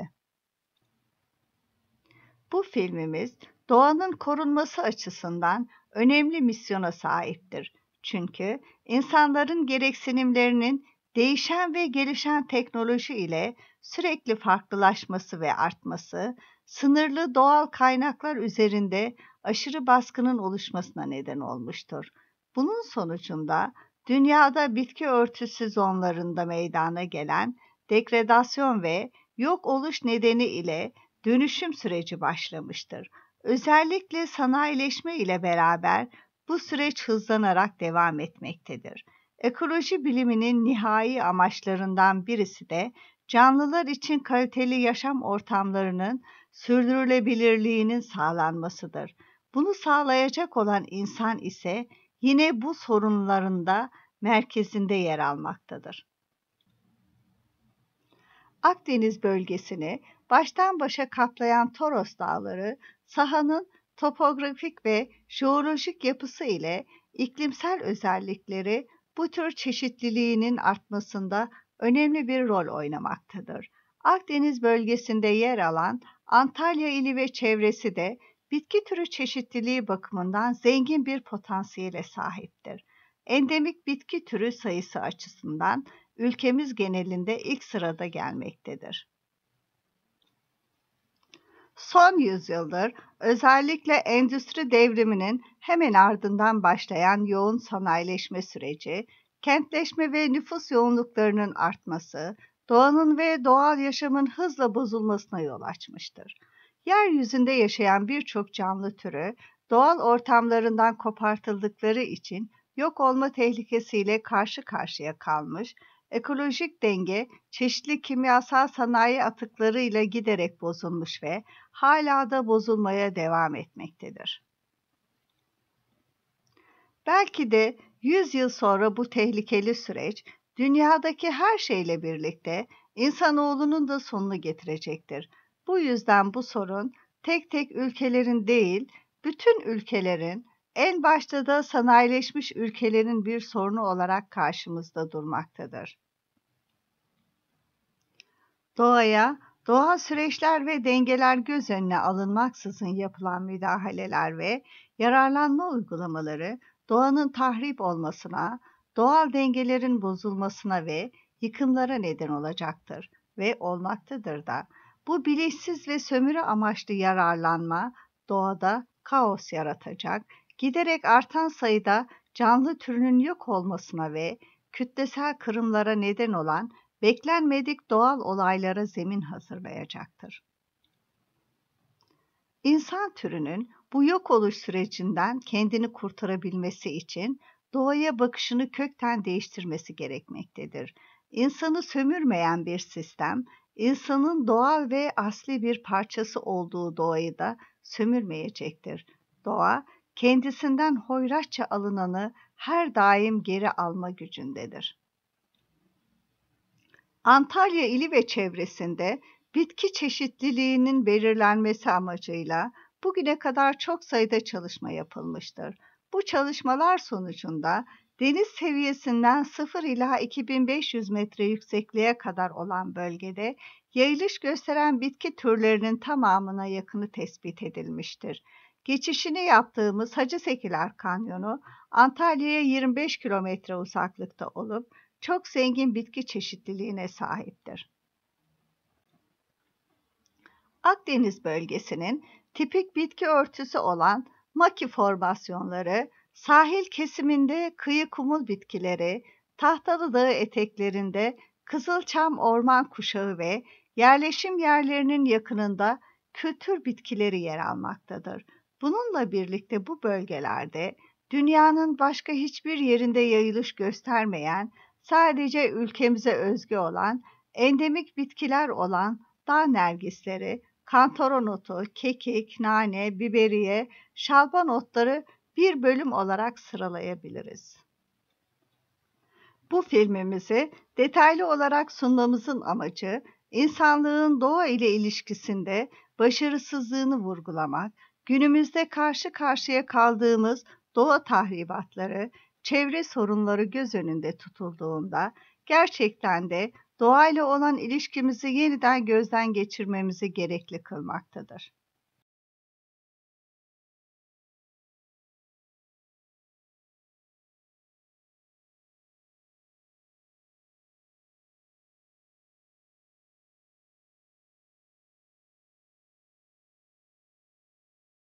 Bu filmimiz doğanın korunması açısından önemli misyona sahiptir. Çünkü insanların gereksinimlerinin değişen ve gelişen teknoloji ile sürekli farklılaşması ve artması, sınırlı doğal kaynaklar üzerinde aşırı baskının oluşmasına neden olmuştur. Bunun sonucunda dünyada bitki örtüsü zonlarında meydana gelen degradasyon ve yok oluş nedeni ile dönüşüm süreci başlamıştır. Özellikle sanayileşme ile beraber bu süreç hızlanarak devam etmektedir. Ekoloji biliminin nihai amaçlarından birisi de canlılar için kaliteli yaşam ortamlarının sürdürülebilirliğinin sağlanmasıdır. Bunu sağlayacak olan insan ise yine bu sorunlarında merkezinde yer almaktadır. Akdeniz bölgesini baştan başa kaplayan Toros Dağları, sahanın topografik ve jeolojik yapısı ile iklimsel özellikleri bu tür çeşitliliğinin artmasında önemli bir rol oynamaktadır. Akdeniz bölgesinde yer alan Antalya ili ve çevresi de bitki türü çeşitliliği bakımından zengin bir potansiyele sahiptir. Endemik bitki türü sayısı açısından ülkemiz genelinde ilk sırada gelmektedir son yüzyıldır özellikle endüstri devriminin hemen ardından başlayan yoğun sanayileşme süreci, kentleşme ve nüfus yoğunluklarının artması, doğanın ve doğal yaşamın hızla bozulmasına yol açmıştır. Yeryüzünde yaşayan birçok canlı türü doğal ortamlarından kopartıldıkları için yok olma tehlikesiyle karşı karşıya kalmış Ekolojik denge çeşitli kimyasal sanayi atıkları ile giderek bozulmuş ve hala da bozulmaya devam etmektedir. Belki de 100 yıl sonra bu tehlikeli süreç dünyadaki her şeyle birlikte insanoğlunun da sonunu getirecektir. Bu yüzden bu sorun tek tek ülkelerin değil, bütün ülkelerin, en başta da sanayileşmiş ülkelerin bir sorunu olarak karşımızda durmaktadır. Doğaya, doğal süreçler ve dengeler göz önüne alınmaksızın yapılan müdahaleler ve yararlanma uygulamaları doğanın tahrip olmasına, doğal dengelerin bozulmasına ve yıkımlara neden olacaktır ve olmaktadır da. Bu bilinçsiz ve sömürü amaçlı yararlanma doğada kaos yaratacak, giderek artan sayıda canlı türünün yok olmasına ve kütlesel kırımlara neden olan beklenmedik doğal olaylara zemin hazırlayacaktır. İnsan türünün bu yok oluş sürecinden kendini kurtarabilmesi için doğaya bakışını kökten değiştirmesi gerekmektedir. İnsanı sömürmeyen bir sistem, insanın doğal ve asli bir parçası olduğu doğayı da sömürmeyecektir. Doğa, kendisinden hoyratça alınanı her daim geri alma gücündedir. Antalya ili ve çevresinde bitki çeşitliliğinin belirlenmesi amacıyla bugüne kadar çok sayıda çalışma yapılmıştır. Bu çalışmalar sonucunda deniz seviyesinden 0 ila 2500 metre yüksekliğe kadar olan bölgede yayılış gösteren bitki türlerinin tamamına yakını tespit edilmiştir. Geçişini yaptığımız Hacı Sekiler Kanyonu Antalya'ya 25 kilometre uzaklıkta olup çok zengin bitki çeşitliliğine sahiptir. Akdeniz bölgesinin tipik bitki örtüsü olan maki formasyonları, sahil kesiminde kıyı kumul bitkileri, tahtalı dağ eteklerinde kızılçam orman kuşağı ve yerleşim yerlerinin yakınında kültür bitkileri yer almaktadır. Bununla birlikte bu bölgelerde dünyanın başka hiçbir yerinde yayılış göstermeyen sadece ülkemize özgü olan, endemik bitkiler olan dağ nergisleri, kantaron otu, kekik, nane, biberiye, şalban otları bir bölüm olarak sıralayabiliriz. Bu filmimizi detaylı olarak sunmamızın amacı insanlığın doğa ile ilişkisinde başarısızlığını vurgulamak, günümüzde karşı karşıya kaldığımız doğa tahribatları, çevre sorunları göz önünde tutulduğunda gerçekten de doğayla olan ilişkimizi yeniden gözden geçirmemizi gerekli kılmaktadır.